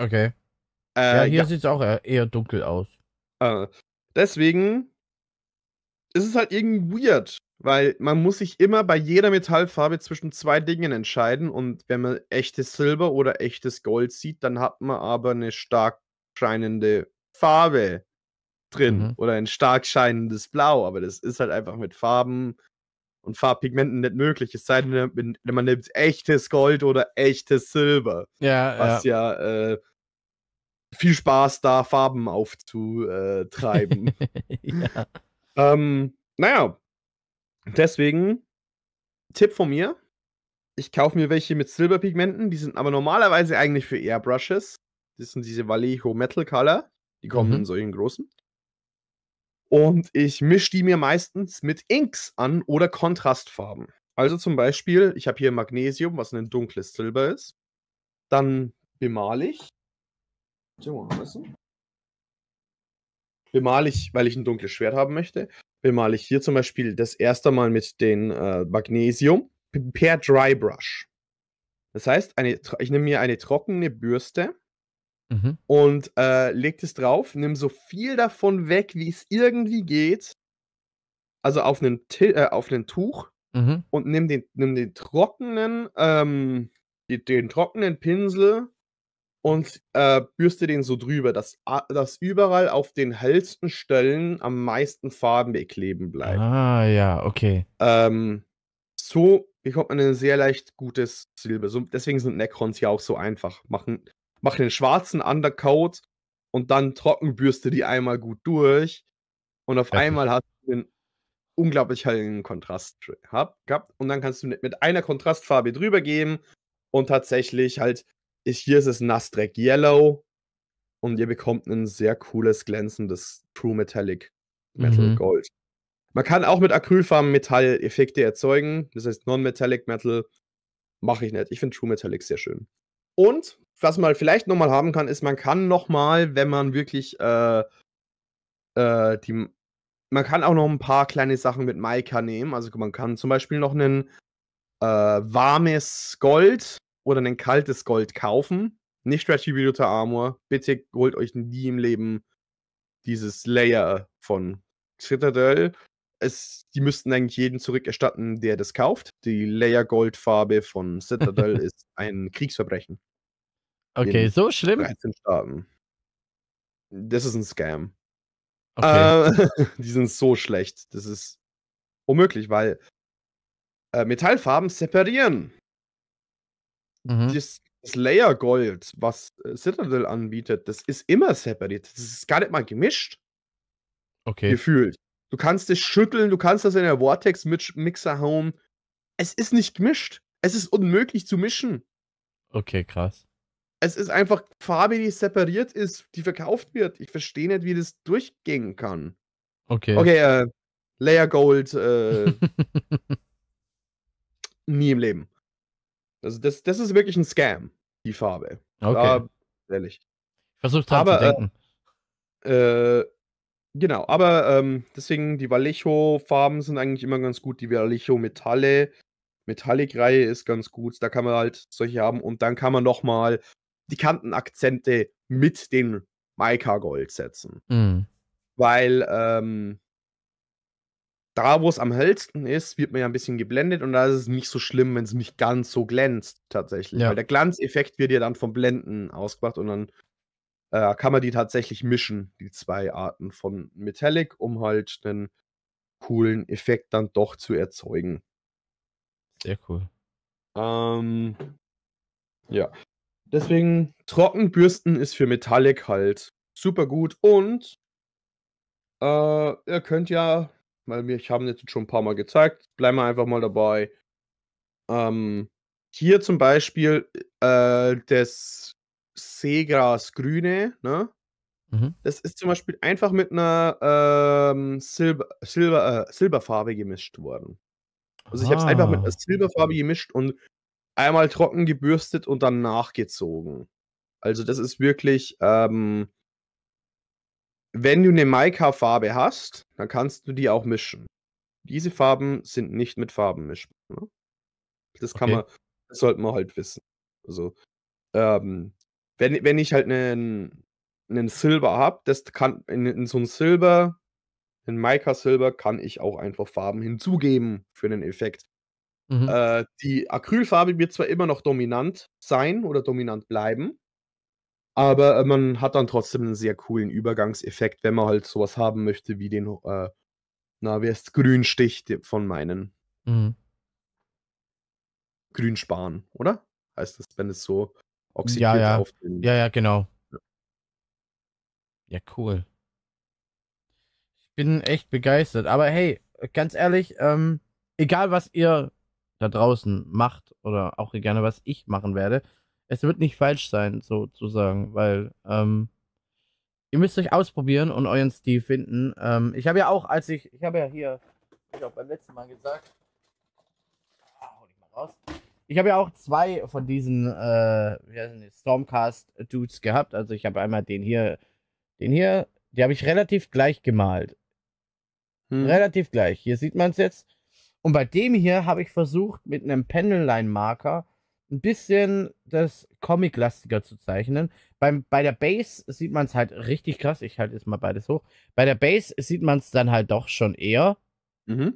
Okay. Äh, ja, hier ja. sieht es auch e-, eher dunkel aus. Äh, deswegen ist es halt irgendwie weird, weil man muss sich immer bei jeder Metallfarbe zwischen zwei Dingen entscheiden und wenn man echtes Silber oder echtes Gold sieht, dann hat man aber eine stark scheinende Farbe drin mhm. oder ein stark scheinendes Blau, aber das ist halt einfach mit Farben und Farbpigmenten nicht möglich. Es sei denn, wenn man nimmt echtes Gold oder echtes Silber. Ja, was ja, ja äh, viel Spaß da, Farben aufzutreiben. ja. Ähm, naja, deswegen Tipp von mir. Ich kaufe mir welche mit Silberpigmenten, die sind aber normalerweise eigentlich für Airbrushes. Das sind diese Vallejo Metal Color. Die kommen mhm. in solchen großen. Und ich mische die mir meistens mit Inks an oder Kontrastfarben. Also zum Beispiel, ich habe hier Magnesium, was ein dunkles Silber ist. Dann bemale ich. Bemale ich, weil ich ein dunkles Schwert haben möchte. Bemale ich hier zum Beispiel das erste Mal mit dem äh, Magnesium per Dry Brush. Das heißt, eine, ich nehme mir eine trockene Bürste Mhm. Und äh, legt es drauf, nimm so viel davon weg, wie es irgendwie geht. Also auf einen, äh, auf einen Tuch mhm. und nimm den, nimm den trockenen, ähm, den, den trockenen Pinsel und äh, bürste den so drüber, dass, dass überall auf den hellsten Stellen am meisten Farben bekleben bleibt. Ah, ja, okay. Ähm, so bekommt man ein sehr leicht gutes Silber. So, deswegen sind Necrons ja auch so einfach. Machen, mache den schwarzen Undercoat und dann trockenbürste die einmal gut durch. Und auf ja. einmal hast du den unglaublich hellen Kontrast gehabt. Und dann kannst du mit einer Kontrastfarbe drüber gehen und tatsächlich halt, ich, hier ist es Nasdaq Yellow und ihr bekommt ein sehr cooles, glänzendes True Metallic Metal mhm. Gold. Man kann auch mit Acrylfarben Metall Effekte erzeugen. Das heißt, Non-Metallic Metal mache ich nicht. Ich finde True Metallic sehr schön. Und was man vielleicht nochmal haben kann, ist, man kann nochmal, wenn man wirklich äh, äh, die. Man kann auch noch ein paar kleine Sachen mit Maika nehmen. Also man kann zum Beispiel noch ein äh, warmes Gold oder ein kaltes Gold kaufen. Nicht Retributor Armor. Bitte holt euch nie im Leben dieses Layer von Citadel. Es, die müssten eigentlich jeden zurückerstatten, der das kauft. Die Layer Goldfarbe von Citadel ist ein Kriegsverbrechen. Okay, so schlimm. 13 Staaten. Das ist ein Scam. Okay. Äh, die sind so schlecht. Das ist unmöglich, weil äh, Metallfarben separieren. Mhm. Das, das, Layer Gold, was äh, Citadel anbietet, das ist immer separiert. Das ist gar nicht mal gemischt. Okay. Gefühlt. Du kannst es schütteln, du kannst das in der Vortex-Mixer hauen. Es ist nicht gemischt. Es ist unmöglich zu mischen. Okay, krass es ist einfach Farbe, die separiert ist, die verkauft wird. Ich verstehe nicht, wie das durchgehen kann. Okay. Okay, äh, Layer Gold, äh, nie im Leben. Also das, das ist wirklich ein Scam, die Farbe. Okay. Da, ah, ehrlich. Ich versuche dran aber, zu äh, denken. Äh, äh, genau, aber ähm, deswegen, die Vallejo-Farben sind eigentlich immer ganz gut. Die Vallejo-Metalle, Metallic-Reihe ist ganz gut. Da kann man halt solche haben. Und dann kann man nochmal die Kantenakzente mit den Maika-Gold setzen. Mhm. Weil ähm, da, wo es am hellsten ist, wird man ja ein bisschen geblendet und da ist es nicht so schlimm, wenn es nicht ganz so glänzt, tatsächlich. Ja. Weil der Glanzeffekt wird ja dann vom Blenden ausgebracht und dann äh, kann man die tatsächlich mischen, die zwei Arten von Metallic, um halt einen coolen Effekt dann doch zu erzeugen. Sehr cool. Ähm, ja. Deswegen, Trockenbürsten ist für Metallic halt super gut und äh, ihr könnt ja, weil wir ich haben jetzt schon ein paar Mal gezeigt, bleiben wir einfach mal dabei. Ähm, hier zum Beispiel äh, das Seegras Grüne, ne? Mhm. Das ist zum Beispiel einfach mit einer ähm, Silber, Silber, äh, Silberfarbe gemischt worden. Also ah. ich habe es einfach mit ah. einer Silberfarbe gemischt und einmal trocken gebürstet und dann nachgezogen. Also das ist wirklich, ähm, wenn du eine Maika-Farbe hast, dann kannst du die auch mischen. Diese Farben sind nicht mit Farben mischbar. Ne? Das kann okay. man, das sollte man halt wissen. Also, ähm, wenn, wenn ich halt einen, einen Silber habe, das kann in, in so ein Silber, in Maika Silber kann ich auch einfach Farben hinzugeben für einen Effekt. Mhm. Äh, die Acrylfarbe wird zwar immer noch dominant sein oder dominant bleiben, aber äh, man hat dann trotzdem einen sehr coolen Übergangseffekt, wenn man halt sowas haben möchte wie den, äh, na, wer ist Grünstich von meinen. Mhm. Grünspan, oder? Heißt das, wenn es so hm, oxidiert ja, ja. auf den. Ja, ja, genau. Ja, ja cool. Ich bin echt begeistert. Aber hey, ganz ehrlich, ähm, egal was ihr da draußen macht oder auch gerne, was ich machen werde. Es wird nicht falsch sein, sozusagen, weil ähm, ihr müsst euch ausprobieren und euren Stil finden. Ähm, ich habe ja auch, als ich, ich habe ja hier, ich auch beim letzten Mal gesagt, ah, hol ich mal raus. Ich habe ja auch zwei von diesen äh, die, Stormcast-Dudes gehabt. Also ich habe einmal den hier, den hier, die habe ich relativ gleich gemalt. Hm. Relativ gleich. Hier sieht man es jetzt. Und bei dem hier habe ich versucht, mit einem Panel-Line-Marker ein bisschen das Comic-lastiger zu zeichnen. Beim, bei der Base sieht man es halt richtig krass. Ich halte jetzt mal beides hoch. Bei der Base sieht man es dann halt doch schon eher. Mhm.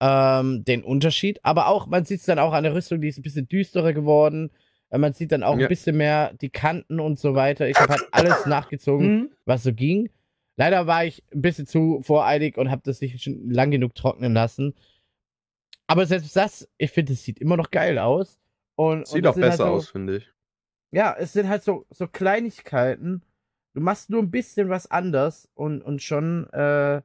Ähm, den Unterschied. Aber auch, man sieht es dann auch an der Rüstung, die ist ein bisschen düsterer geworden. Äh, man sieht dann auch ja. ein bisschen mehr die Kanten und so weiter. Ich habe halt alles nachgezogen, mhm. was so ging. Leider war ich ein bisschen zu voreilig und habe das nicht schon lang genug trocknen lassen. Aber selbst das, ich finde, es sieht immer noch geil aus. Und, sieht und auch halt besser halt so, aus, finde ich. Ja, es sind halt so, so Kleinigkeiten. Du machst nur ein bisschen was anders und, und schon, äh,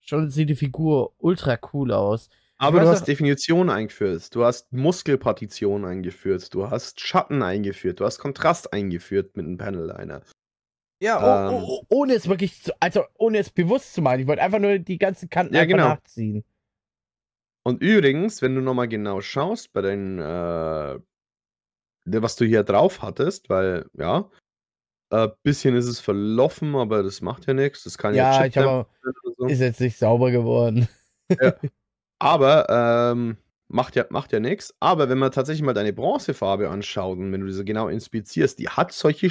schon sieht die Figur ultra cool aus. Aber du hast Definitionen eingeführt, du hast Muskelpartitionen eingeführt, du hast Schatten eingeführt, du hast Kontrast eingeführt mit einem Panel-Liner. Ja, ähm, oh, oh, ohne es wirklich, zu, also ohne es bewusst zu meinen. Ich wollte einfach nur die ganzen Kanten ja, genau. nachziehen. Und übrigens, wenn du nochmal genau schaust bei den, äh, was du hier drauf hattest, weil, ja, ein äh, bisschen ist es verlaufen, aber das macht ja nichts. Das kann ja, ja ich habe so. ist jetzt nicht sauber geworden. Ja. Aber ähm, macht ja, macht ja nichts. Aber wenn man tatsächlich mal deine Bronzefarbe anschaut und wenn du diese genau inspizierst, die hat solche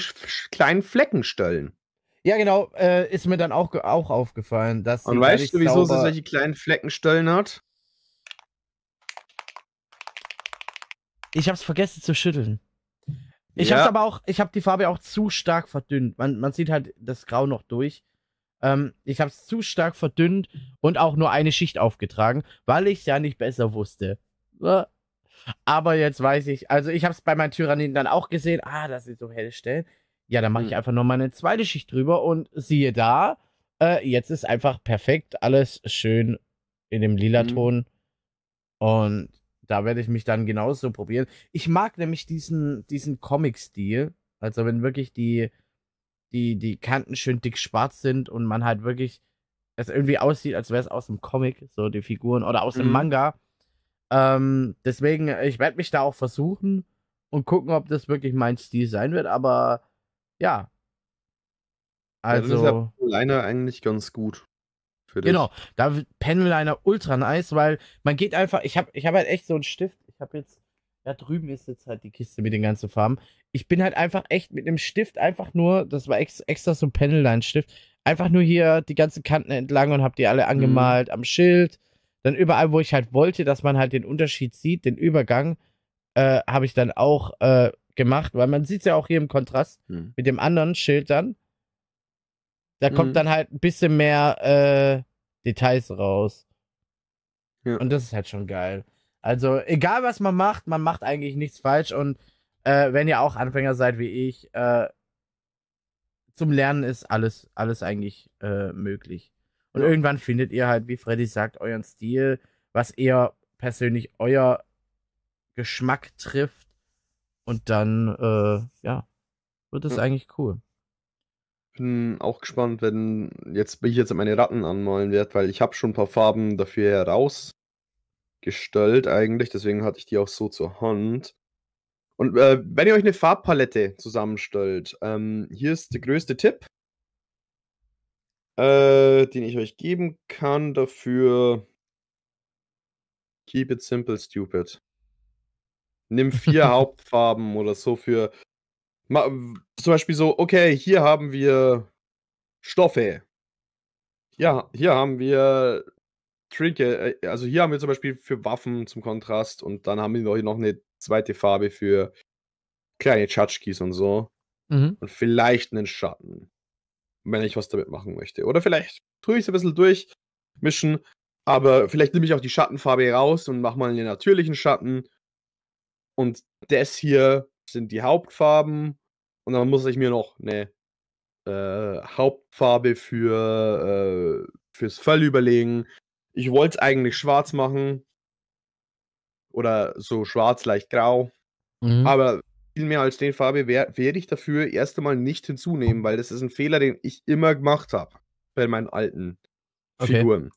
kleinen Fleckenstellen. Ja, genau, äh, ist mir dann auch, auch aufgefallen. Dass und weißt du, wieso sie solche kleinen Fleckenstellen hat? Ich hab's vergessen zu schütteln. Ich ja. hab's aber auch, ich hab die Farbe auch zu stark verdünnt. Man, man sieht halt das Grau noch durch. Ähm, ich hab's zu stark verdünnt und auch nur eine Schicht aufgetragen, weil ich's ja nicht besser wusste. Aber jetzt weiß ich, also ich hab's bei meinen Tyranniden dann auch gesehen, ah, das sind so helle Stellen. Ja, dann mache ich hm. einfach nur meine zweite Schicht drüber und siehe da, äh, jetzt ist einfach perfekt alles schön in dem Lilaton. Hm. Mhm. Und da werde ich mich dann genauso probieren. Ich mag nämlich diesen, diesen Comic-Stil. Also wenn wirklich die, die, die Kanten schön dick schwarz sind und man halt wirklich es irgendwie aussieht, als wäre es aus dem Comic, so die Figuren oder aus mhm. dem Manga. Ähm, deswegen, ich werde mich da auch versuchen und gucken, ob das wirklich mein Stil sein wird, aber ja. Also. Ja, ist ja also alleine eigentlich ganz gut für dich. Genau, da Panel-Liner ultra nice, weil man geht einfach, ich habe ich hab halt echt so einen Stift, ich habe jetzt, da drüben ist jetzt halt die Kiste mit den ganzen Farben. Ich bin halt einfach echt mit einem Stift einfach nur, das war ex, extra so ein Panelline-Stift, einfach nur hier die ganzen Kanten entlang und habe die alle angemalt mhm. am Schild. Dann überall, wo ich halt wollte, dass man halt den Unterschied sieht, den Übergang, äh, habe ich dann auch äh, gemacht, weil man sieht es ja auch hier im Kontrast mhm. mit dem anderen Schild dann. Da kommt mhm. dann halt ein bisschen mehr äh, Details raus. Ja. Und das ist halt schon geil. Also, egal was man macht, man macht eigentlich nichts falsch. Und äh, wenn ihr auch Anfänger seid wie ich, äh, zum Lernen ist alles, alles eigentlich äh, möglich. Und ja. irgendwann findet ihr halt, wie Freddy sagt, euren Stil, was eher persönlich euer Geschmack trifft. Und dann, äh, ja, wird es ja. eigentlich cool bin auch gespannt, wenn jetzt bin ich jetzt meine Ratten anmalen werde, weil ich habe schon ein paar Farben dafür herausgestellt eigentlich, deswegen hatte ich die auch so zur Hand. Und äh, wenn ihr euch eine Farbpalette zusammenstellt, ähm, hier ist der größte Tipp, äh, den ich euch geben kann dafür. Keep it simple, stupid. Nimm vier Hauptfarben oder so für Ma zum Beispiel so, okay, hier haben wir Stoffe. Ja, hier haben wir Trinke, äh, also hier haben wir zum Beispiel für Waffen zum Kontrast und dann haben wir noch eine zweite Farbe für kleine Tschatschkis und so. Mhm. Und vielleicht einen Schatten, wenn ich was damit machen möchte. Oder vielleicht tue ich es ein bisschen durchmischen, aber vielleicht nehme ich auch die Schattenfarbe raus und mache mal einen natürlichen Schatten. Und das hier sind die Hauptfarben und dann muss ich mir noch eine äh, Hauptfarbe für äh, fürs Fell überlegen. Ich wollte es eigentlich schwarz machen oder so schwarz leicht grau, mhm. aber viel mehr als den Farbe werde ich dafür erst einmal nicht hinzunehmen, weil das ist ein Fehler, den ich immer gemacht habe bei meinen alten okay. Figuren.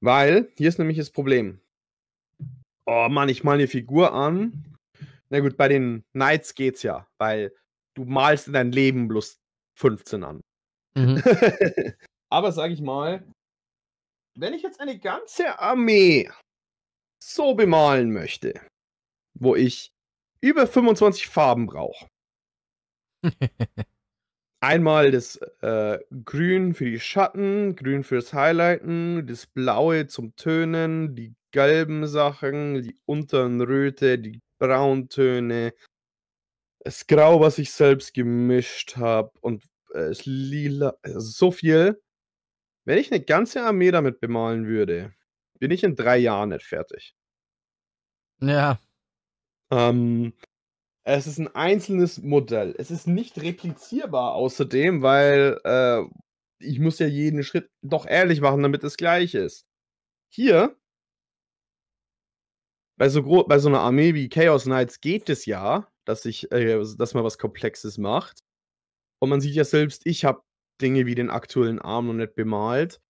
Weil hier ist nämlich das Problem. Oh Mann, ich male eine Figur an na gut, bei den Knights geht's ja, weil du malst in dein Leben bloß 15 an. Mhm. Aber sag ich mal, wenn ich jetzt eine ganze Armee so bemalen möchte, wo ich über 25 Farben brauche. Einmal das äh, Grün für die Schatten, Grün fürs Highlighten, das Blaue zum Tönen, die gelben Sachen, die unteren Röte, die Brauntöne, das Grau, was ich selbst gemischt habe und es äh, lila, also so viel. Wenn ich eine ganze Armee damit bemalen würde, bin ich in drei Jahren nicht fertig. Ja. Ähm, es ist ein einzelnes Modell. Es ist nicht replizierbar außerdem, weil äh, ich muss ja jeden Schritt doch ehrlich machen, damit es gleich ist. Hier bei so, bei so einer Armee wie Chaos Knights geht es ja, dass ich, äh, dass man was Komplexes macht. Und man sieht ja selbst, ich habe Dinge wie den aktuellen Arm noch nicht bemalt.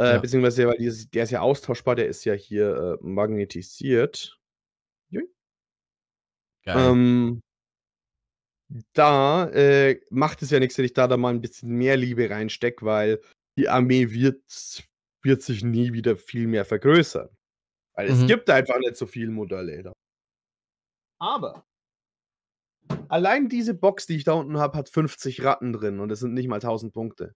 Äh, ja. Beziehungsweise, weil dieses, der ist ja austauschbar, der ist ja hier äh, magnetisiert. Ähm, da äh, macht es ja nichts, wenn ich da, da mal ein bisschen mehr Liebe reinstecke, weil die Armee wird, wird sich nie wieder viel mehr vergrößern. Weil mhm. es gibt einfach nicht so viele Motorräder. Aber allein diese Box, die ich da unten habe, hat 50 Ratten drin und es sind nicht mal 1000 Punkte.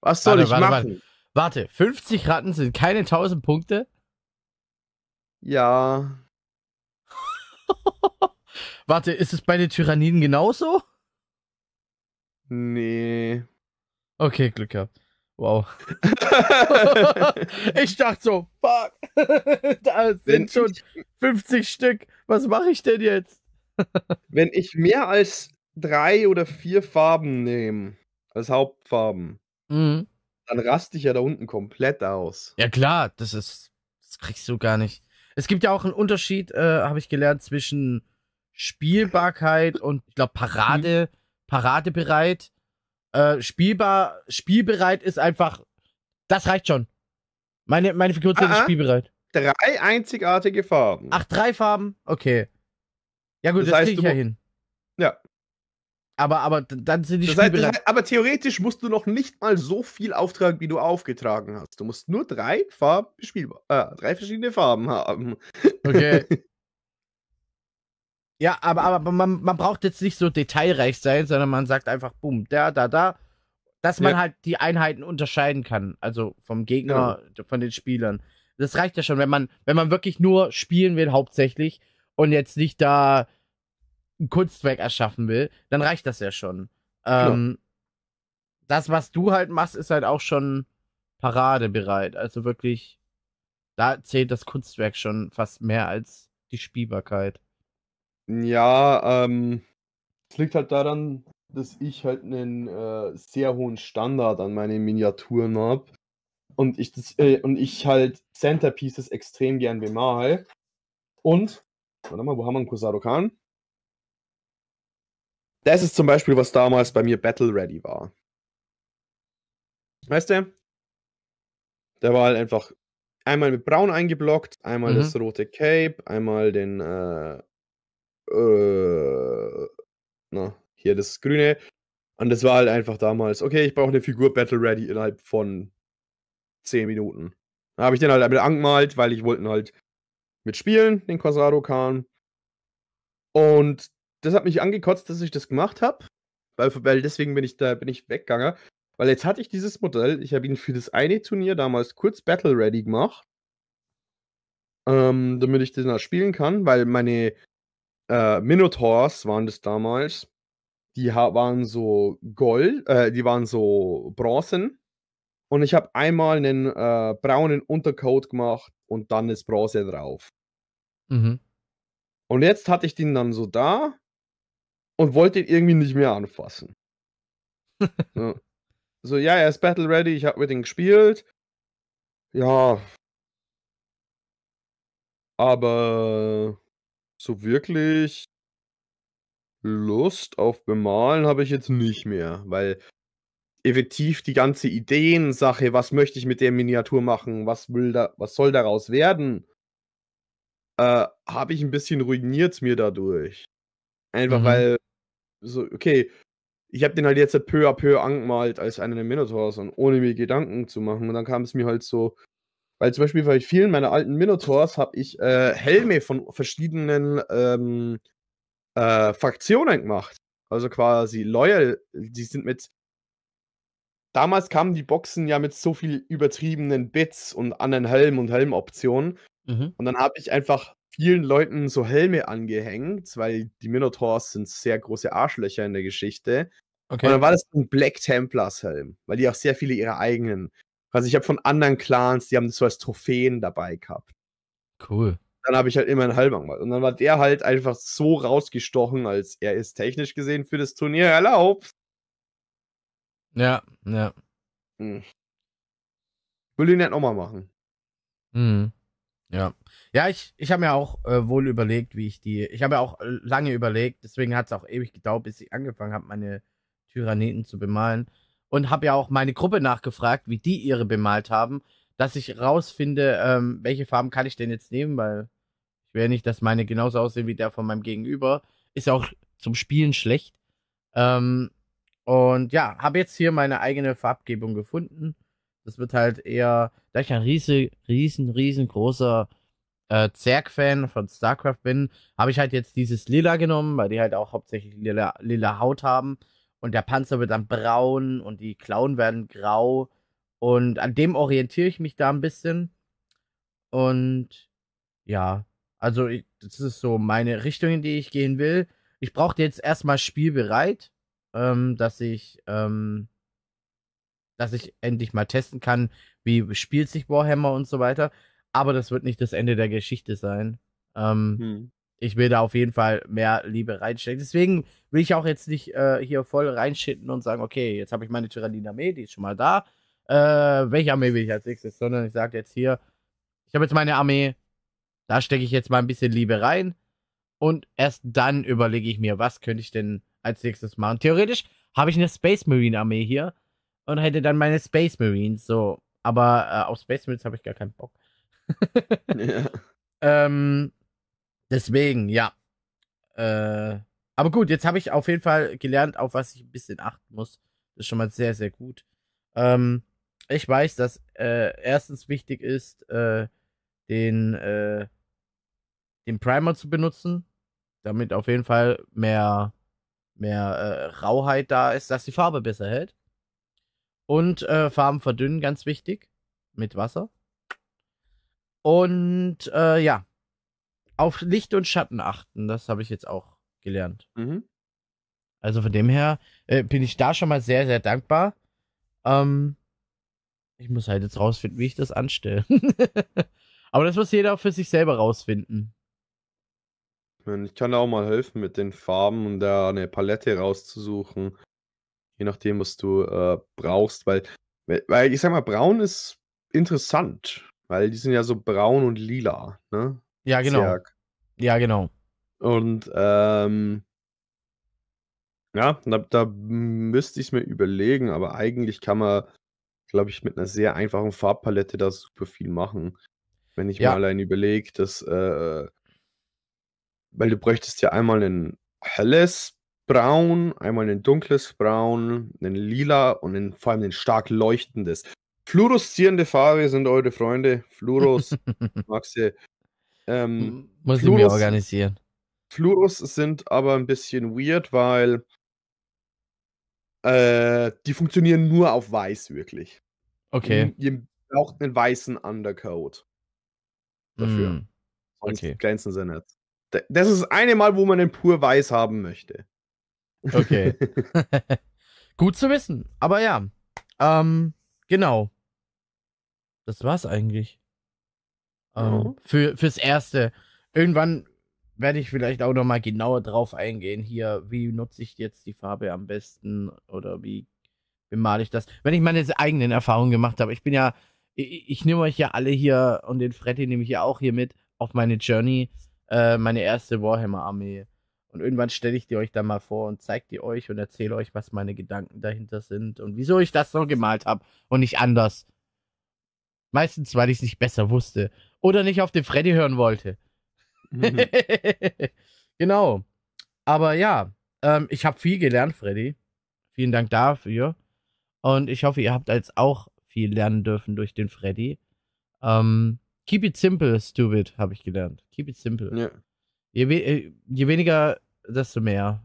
Was soll warte, ich warte, machen? Warte. warte, 50 Ratten sind keine 1000 Punkte? Ja. warte, ist es bei den Tyranniden genauso? Nee. Okay, Glück gehabt. Wow. ich dachte so, fuck, da sind schon 50 Stück. Was mache ich denn jetzt? Wenn ich mehr als drei oder vier Farben nehme, als Hauptfarben, mhm. dann raste ich ja da unten komplett aus. Ja klar, das ist, das kriegst du gar nicht. Es gibt ja auch einen Unterschied, äh, habe ich gelernt, zwischen Spielbarkeit und ich glaube Parade, mhm. Paradebereit. Äh, spielbar, spielbereit ist einfach, das reicht schon. Meine, meine Figuren sind Aha. Ah. spielbereit. Drei einzigartige Farben. Ach, drei Farben? Okay. Ja gut, das, das heißt, krieg ich ja hin. Ja. Aber, aber dann sind die das heißt, heißt, Aber theoretisch musst du noch nicht mal so viel auftragen, wie du aufgetragen hast. Du musst nur drei Farben spielbar, äh, drei verschiedene Farben haben. Okay. Ja, aber, aber man, man braucht jetzt nicht so detailreich sein, sondern man sagt einfach, bumm, da, da, da. Dass man ja. halt die Einheiten unterscheiden kann. Also vom Gegner, ja. Genau. von den Spielern. Das reicht ja schon, wenn man, wenn man wirklich nur spielen will, hauptsächlich, und jetzt nicht da ein Kunstwerk erschaffen will, dann reicht das ja schon. Genau. Ähm, das, was du halt machst, ist halt auch schon paradebereit. Also wirklich, da zählt das Kunstwerk schon fast mehr als die Spielbarkeit. Ja, ähm, es liegt halt daran, dass ich halt einen äh, sehr hohen Standard an meinen Miniaturen habe. Und ich, das, äh, und ich halt Centerpieces extrem gern bemal. Und, warte mal, wo haben wir einen Kusadokan? Das ist zum Beispiel, was damals bei mir Battle Ready war. Weißt du? Der war halt einfach einmal mit Braun eingeblockt, einmal mhm. das rote Cape, einmal den äh, äh, na, hier das Grüne. Und das war halt einfach damals, okay, ich brauche eine Figur Battle Ready innerhalb von 10 Minuten. Da habe ich den halt damit angemalt, weil ich wollte halt mitspielen, den Corsado Khan. Und das hat mich angekotzt, dass ich das gemacht habe. Weil, weil deswegen bin ich da, bin ich weggegangen. Weil jetzt hatte ich dieses Modell, ich habe ihn für das eine Turnier damals kurz Battle Ready gemacht. Ähm, damit ich den da spielen kann, weil meine äh, Minotaurs waren das damals. Die waren so Gold, äh, die waren so Bronzen. Und ich habe einmal einen äh, braunen Untercoat gemacht und dann ist Bronze drauf. Mhm. Und jetzt hatte ich den dann so da und wollte ihn irgendwie nicht mehr anfassen. so. ja, er ist battle ready, ich habe mit ihm gespielt. Ja. Aber so wirklich Lust auf Bemalen habe ich jetzt nicht mehr, weil effektiv die ganze Ideensache, was möchte ich mit der Miniatur machen, was will da, was soll daraus werden, äh, habe ich ein bisschen ruiniert mir dadurch. Einfach mhm. weil so, okay, ich habe den halt jetzt peu à peu angemalt als einer der Minotaurs und ohne mir Gedanken zu machen. Und dann kam es mir halt so, weil zum Beispiel bei vielen meiner alten Minotaurs habe ich äh, Helme von verschiedenen ähm, äh, Fraktionen gemacht. Also quasi Loyal, die sind mit. Damals kamen die Boxen ja mit so viel übertriebenen Bits und anderen Helmen und Helmoptionen. Mhm. Und dann habe ich einfach vielen Leuten so Helme angehängt, weil die Minotaurs sind sehr große Arschlöcher in der Geschichte. Okay. Und dann war das ein Black Templars Helm, weil die auch sehr viele ihre eigenen. Also ich habe von anderen Clans, die haben das so als Trophäen dabei gehabt. Cool. Dann habe ich halt immer einen Halbang gemacht. Und dann war der halt einfach so rausgestochen, als er ist technisch gesehen für das Turnier erlaubt. Ja, ja. Hm. Will ihn nicht halt nochmal machen. Mhm. Ja. Ja, ich, ich habe mir auch äh, wohl überlegt, wie ich die. Ich habe ja auch äh, lange überlegt, deswegen hat es auch ewig gedauert, bis ich angefangen habe, meine Tyraniten zu bemalen und habe ja auch meine Gruppe nachgefragt, wie die ihre bemalt haben, dass ich rausfinde, ähm, welche Farben kann ich denn jetzt nehmen, weil ich will ja nicht, dass meine genauso aussehen wie der von meinem Gegenüber. Ist ja auch zum Spielen schlecht. Ähm, und ja, habe jetzt hier meine eigene Farbgebung gefunden. Das wird halt eher, da ich ein riesen, riesen, riesengroßer äh, Zerg-Fan von StarCraft bin, habe ich halt jetzt dieses Lila genommen, weil die halt auch hauptsächlich lila, lila Haut haben und der Panzer wird dann braun und die Klauen werden grau. Und an dem orientiere ich mich da ein bisschen. Und ja, also ich, das ist so meine Richtung, in die ich gehen will. Ich brauchte jetzt erstmal spielbereit, ähm, dass ich, ähm, dass ich endlich mal testen kann, wie spielt sich Warhammer und so weiter. Aber das wird nicht das Ende der Geschichte sein. Ähm, hm ich will da auf jeden Fall mehr Liebe reinstecken. Deswegen will ich auch jetzt nicht äh, hier voll reinschitten und sagen, okay, jetzt habe ich meine Tyranniden-Armee, die ist schon mal da. Äh, welche Armee will ich als nächstes? Sondern ich sage jetzt hier, ich habe jetzt meine Armee, da stecke ich jetzt mal ein bisschen Liebe rein. Und erst dann überlege ich mir, was könnte ich denn als nächstes machen. Theoretisch habe ich eine Space Marine Armee hier und hätte dann meine Space Marines. So, aber äh, auf Space Marines habe ich gar keinen Bock. ja. ähm, Deswegen, ja. Äh, aber gut, jetzt habe ich auf jeden Fall gelernt, auf was ich ein bisschen achten muss. Das ist schon mal sehr, sehr gut. Ähm, ich weiß, dass äh, erstens wichtig ist, äh, den, äh, den Primer zu benutzen, damit auf jeden Fall mehr, mehr äh, Rauheit da ist, dass die Farbe besser hält. Und äh, Farben verdünnen, ganz wichtig, mit Wasser. Und äh, ja, auf Licht und Schatten achten. Das habe ich jetzt auch gelernt. Mhm. Also von dem her äh, bin ich da schon mal sehr, sehr dankbar. Ähm, ich muss halt jetzt rausfinden, wie ich das anstelle. Aber das muss jeder auch für sich selber rausfinden. Ich kann da auch mal helfen mit den Farben und da eine Palette rauszusuchen. Je nachdem, was du äh, brauchst, weil, weil ich sag mal, braun ist interessant, weil die sind ja so braun und lila, ne? Ja, genau. Zerg. Ja, genau. Und ähm, ja, da, da müsste ich es mir überlegen, aber eigentlich kann man, glaube ich, mit einer sehr einfachen Farbpalette da super viel machen. Wenn ich ja. mir allein überlege, dass, äh, weil du bräuchtest ja einmal ein helles Braun, einmal ein dunkles Braun, ein lila und ein, vor allem ein stark leuchtendes. Fluoreszierende Farbe sind eure Freunde. Fluoros, Maxi. Ähm, Muss Fluorus, ich mir organisieren. Fluorus sind aber ein bisschen weird, weil äh, die funktionieren nur auf weiß wirklich. Okay. ihr braucht einen weißen Undercoat dafür. Mm, okay. glänzen sie nicht. Das ist das eine Mal, wo man den pur weiß haben möchte. Okay. Gut zu wissen. Aber ja. Ähm, genau. Das war's eigentlich. Ähm, mhm. für, fürs Erste. Irgendwann werde ich vielleicht auch nochmal genauer drauf eingehen. Hier, wie nutze ich jetzt die Farbe am besten oder wie bemale ich das? Wenn ich meine eigenen Erfahrungen gemacht habe. Ich bin ja, ich, ich nehme euch ja alle hier und den Freddy nehme ich ja auch hier mit auf meine Journey, äh, meine erste Warhammer-Armee. Und irgendwann stelle ich die euch dann mal vor und zeige die euch und erzähle euch, was meine Gedanken dahinter sind und wieso ich das so gemalt habe und nicht anders. Meistens, weil ich es nicht besser wusste oder nicht auf den Freddy hören wollte. Mhm. genau. Aber ja, ähm, ich habe viel gelernt, Freddy. Vielen Dank dafür. Und ich hoffe, ihr habt jetzt auch viel lernen dürfen durch den Freddy. Ähm, keep it simple, stupid, habe ich gelernt. Keep it simple. Ja. Je, we äh, je weniger, desto mehr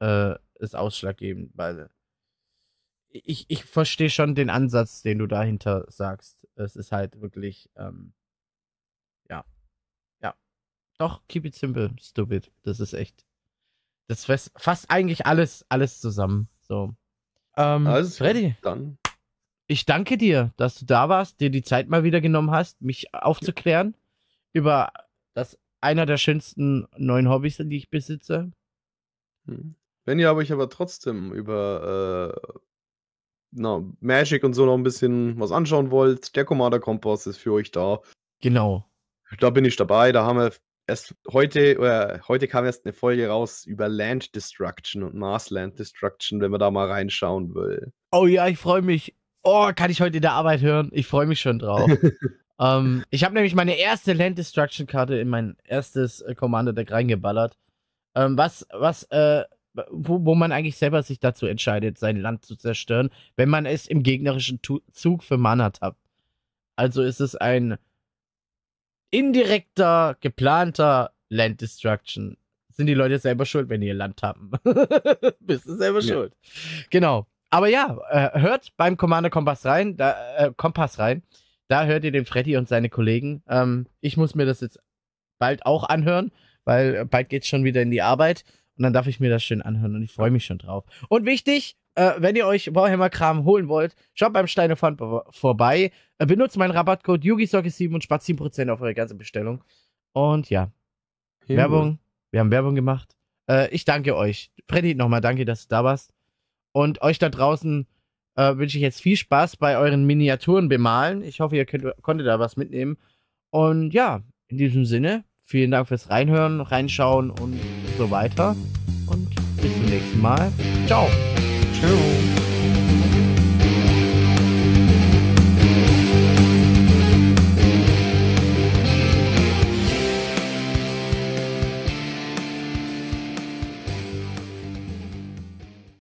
äh, ist ausschlaggebend, weil ich, ich verstehe schon den Ansatz, den du dahinter sagst. Es ist halt wirklich, ähm, doch, keep it simple, stupid. Das ist echt. Das fasst eigentlich alles, alles zusammen. So. Ähm, also, Freddy. Dann. Ich danke dir, dass du da warst, dir die Zeit mal wieder genommen hast, mich aufzuklären ja. über das einer der schönsten neuen Hobbys, die ich besitze. Hm. Wenn ihr habe ich aber trotzdem über äh, na, Magic und so noch ein bisschen was anschauen wollt, der Commander Kompass ist für euch da. Genau. Da bin ich dabei, da haben wir erst heute, oder heute kam erst eine Folge raus über Land Destruction und Mars Land Destruction, wenn man da mal reinschauen will. Oh ja, ich freue mich. Oh, kann ich heute in der Arbeit hören? Ich freue mich schon drauf. ähm, ich habe nämlich meine erste Land Destruction Karte in mein erstes äh, Commander Deck reingeballert. Ähm, was, was, äh, wo, wo man eigentlich selber sich dazu entscheidet, sein Land zu zerstören, wenn man es im gegnerischen tu Zug für Mana tappt. Also ist es ein indirekter, geplanter Land Destruction sind die Leute selber schuld, wenn die ihr Land haben. Bist du selber ja. schuld. Genau. Aber ja, äh, hört beim Commander Kompass rein, da, äh, Kompass rein. Da hört ihr den Freddy und seine Kollegen. Ähm, ich muss mir das jetzt bald auch anhören, weil bald geht's schon wieder in die Arbeit und dann darf ich mir das schön anhören und ich freue mich schon drauf. Und wichtig, äh, wenn ihr euch Warhammer-Kram holen wollt, schaut beim Steinefond vorbei benutzt meinen Rabattcode YugiSockey7 und spart 10% auf eure ganze Bestellung. Und ja. Hey, Werbung. Wir haben Werbung gemacht. Äh, ich danke euch. Freddy, nochmal danke, dass du da warst. Und euch da draußen äh, wünsche ich jetzt viel Spaß bei euren Miniaturen bemalen. Ich hoffe, ihr könnt, konntet da was mitnehmen. Und ja, in diesem Sinne, vielen Dank fürs Reinhören, Reinschauen und so weiter. Und bis zum nächsten Mal. Ciao. Tschüss.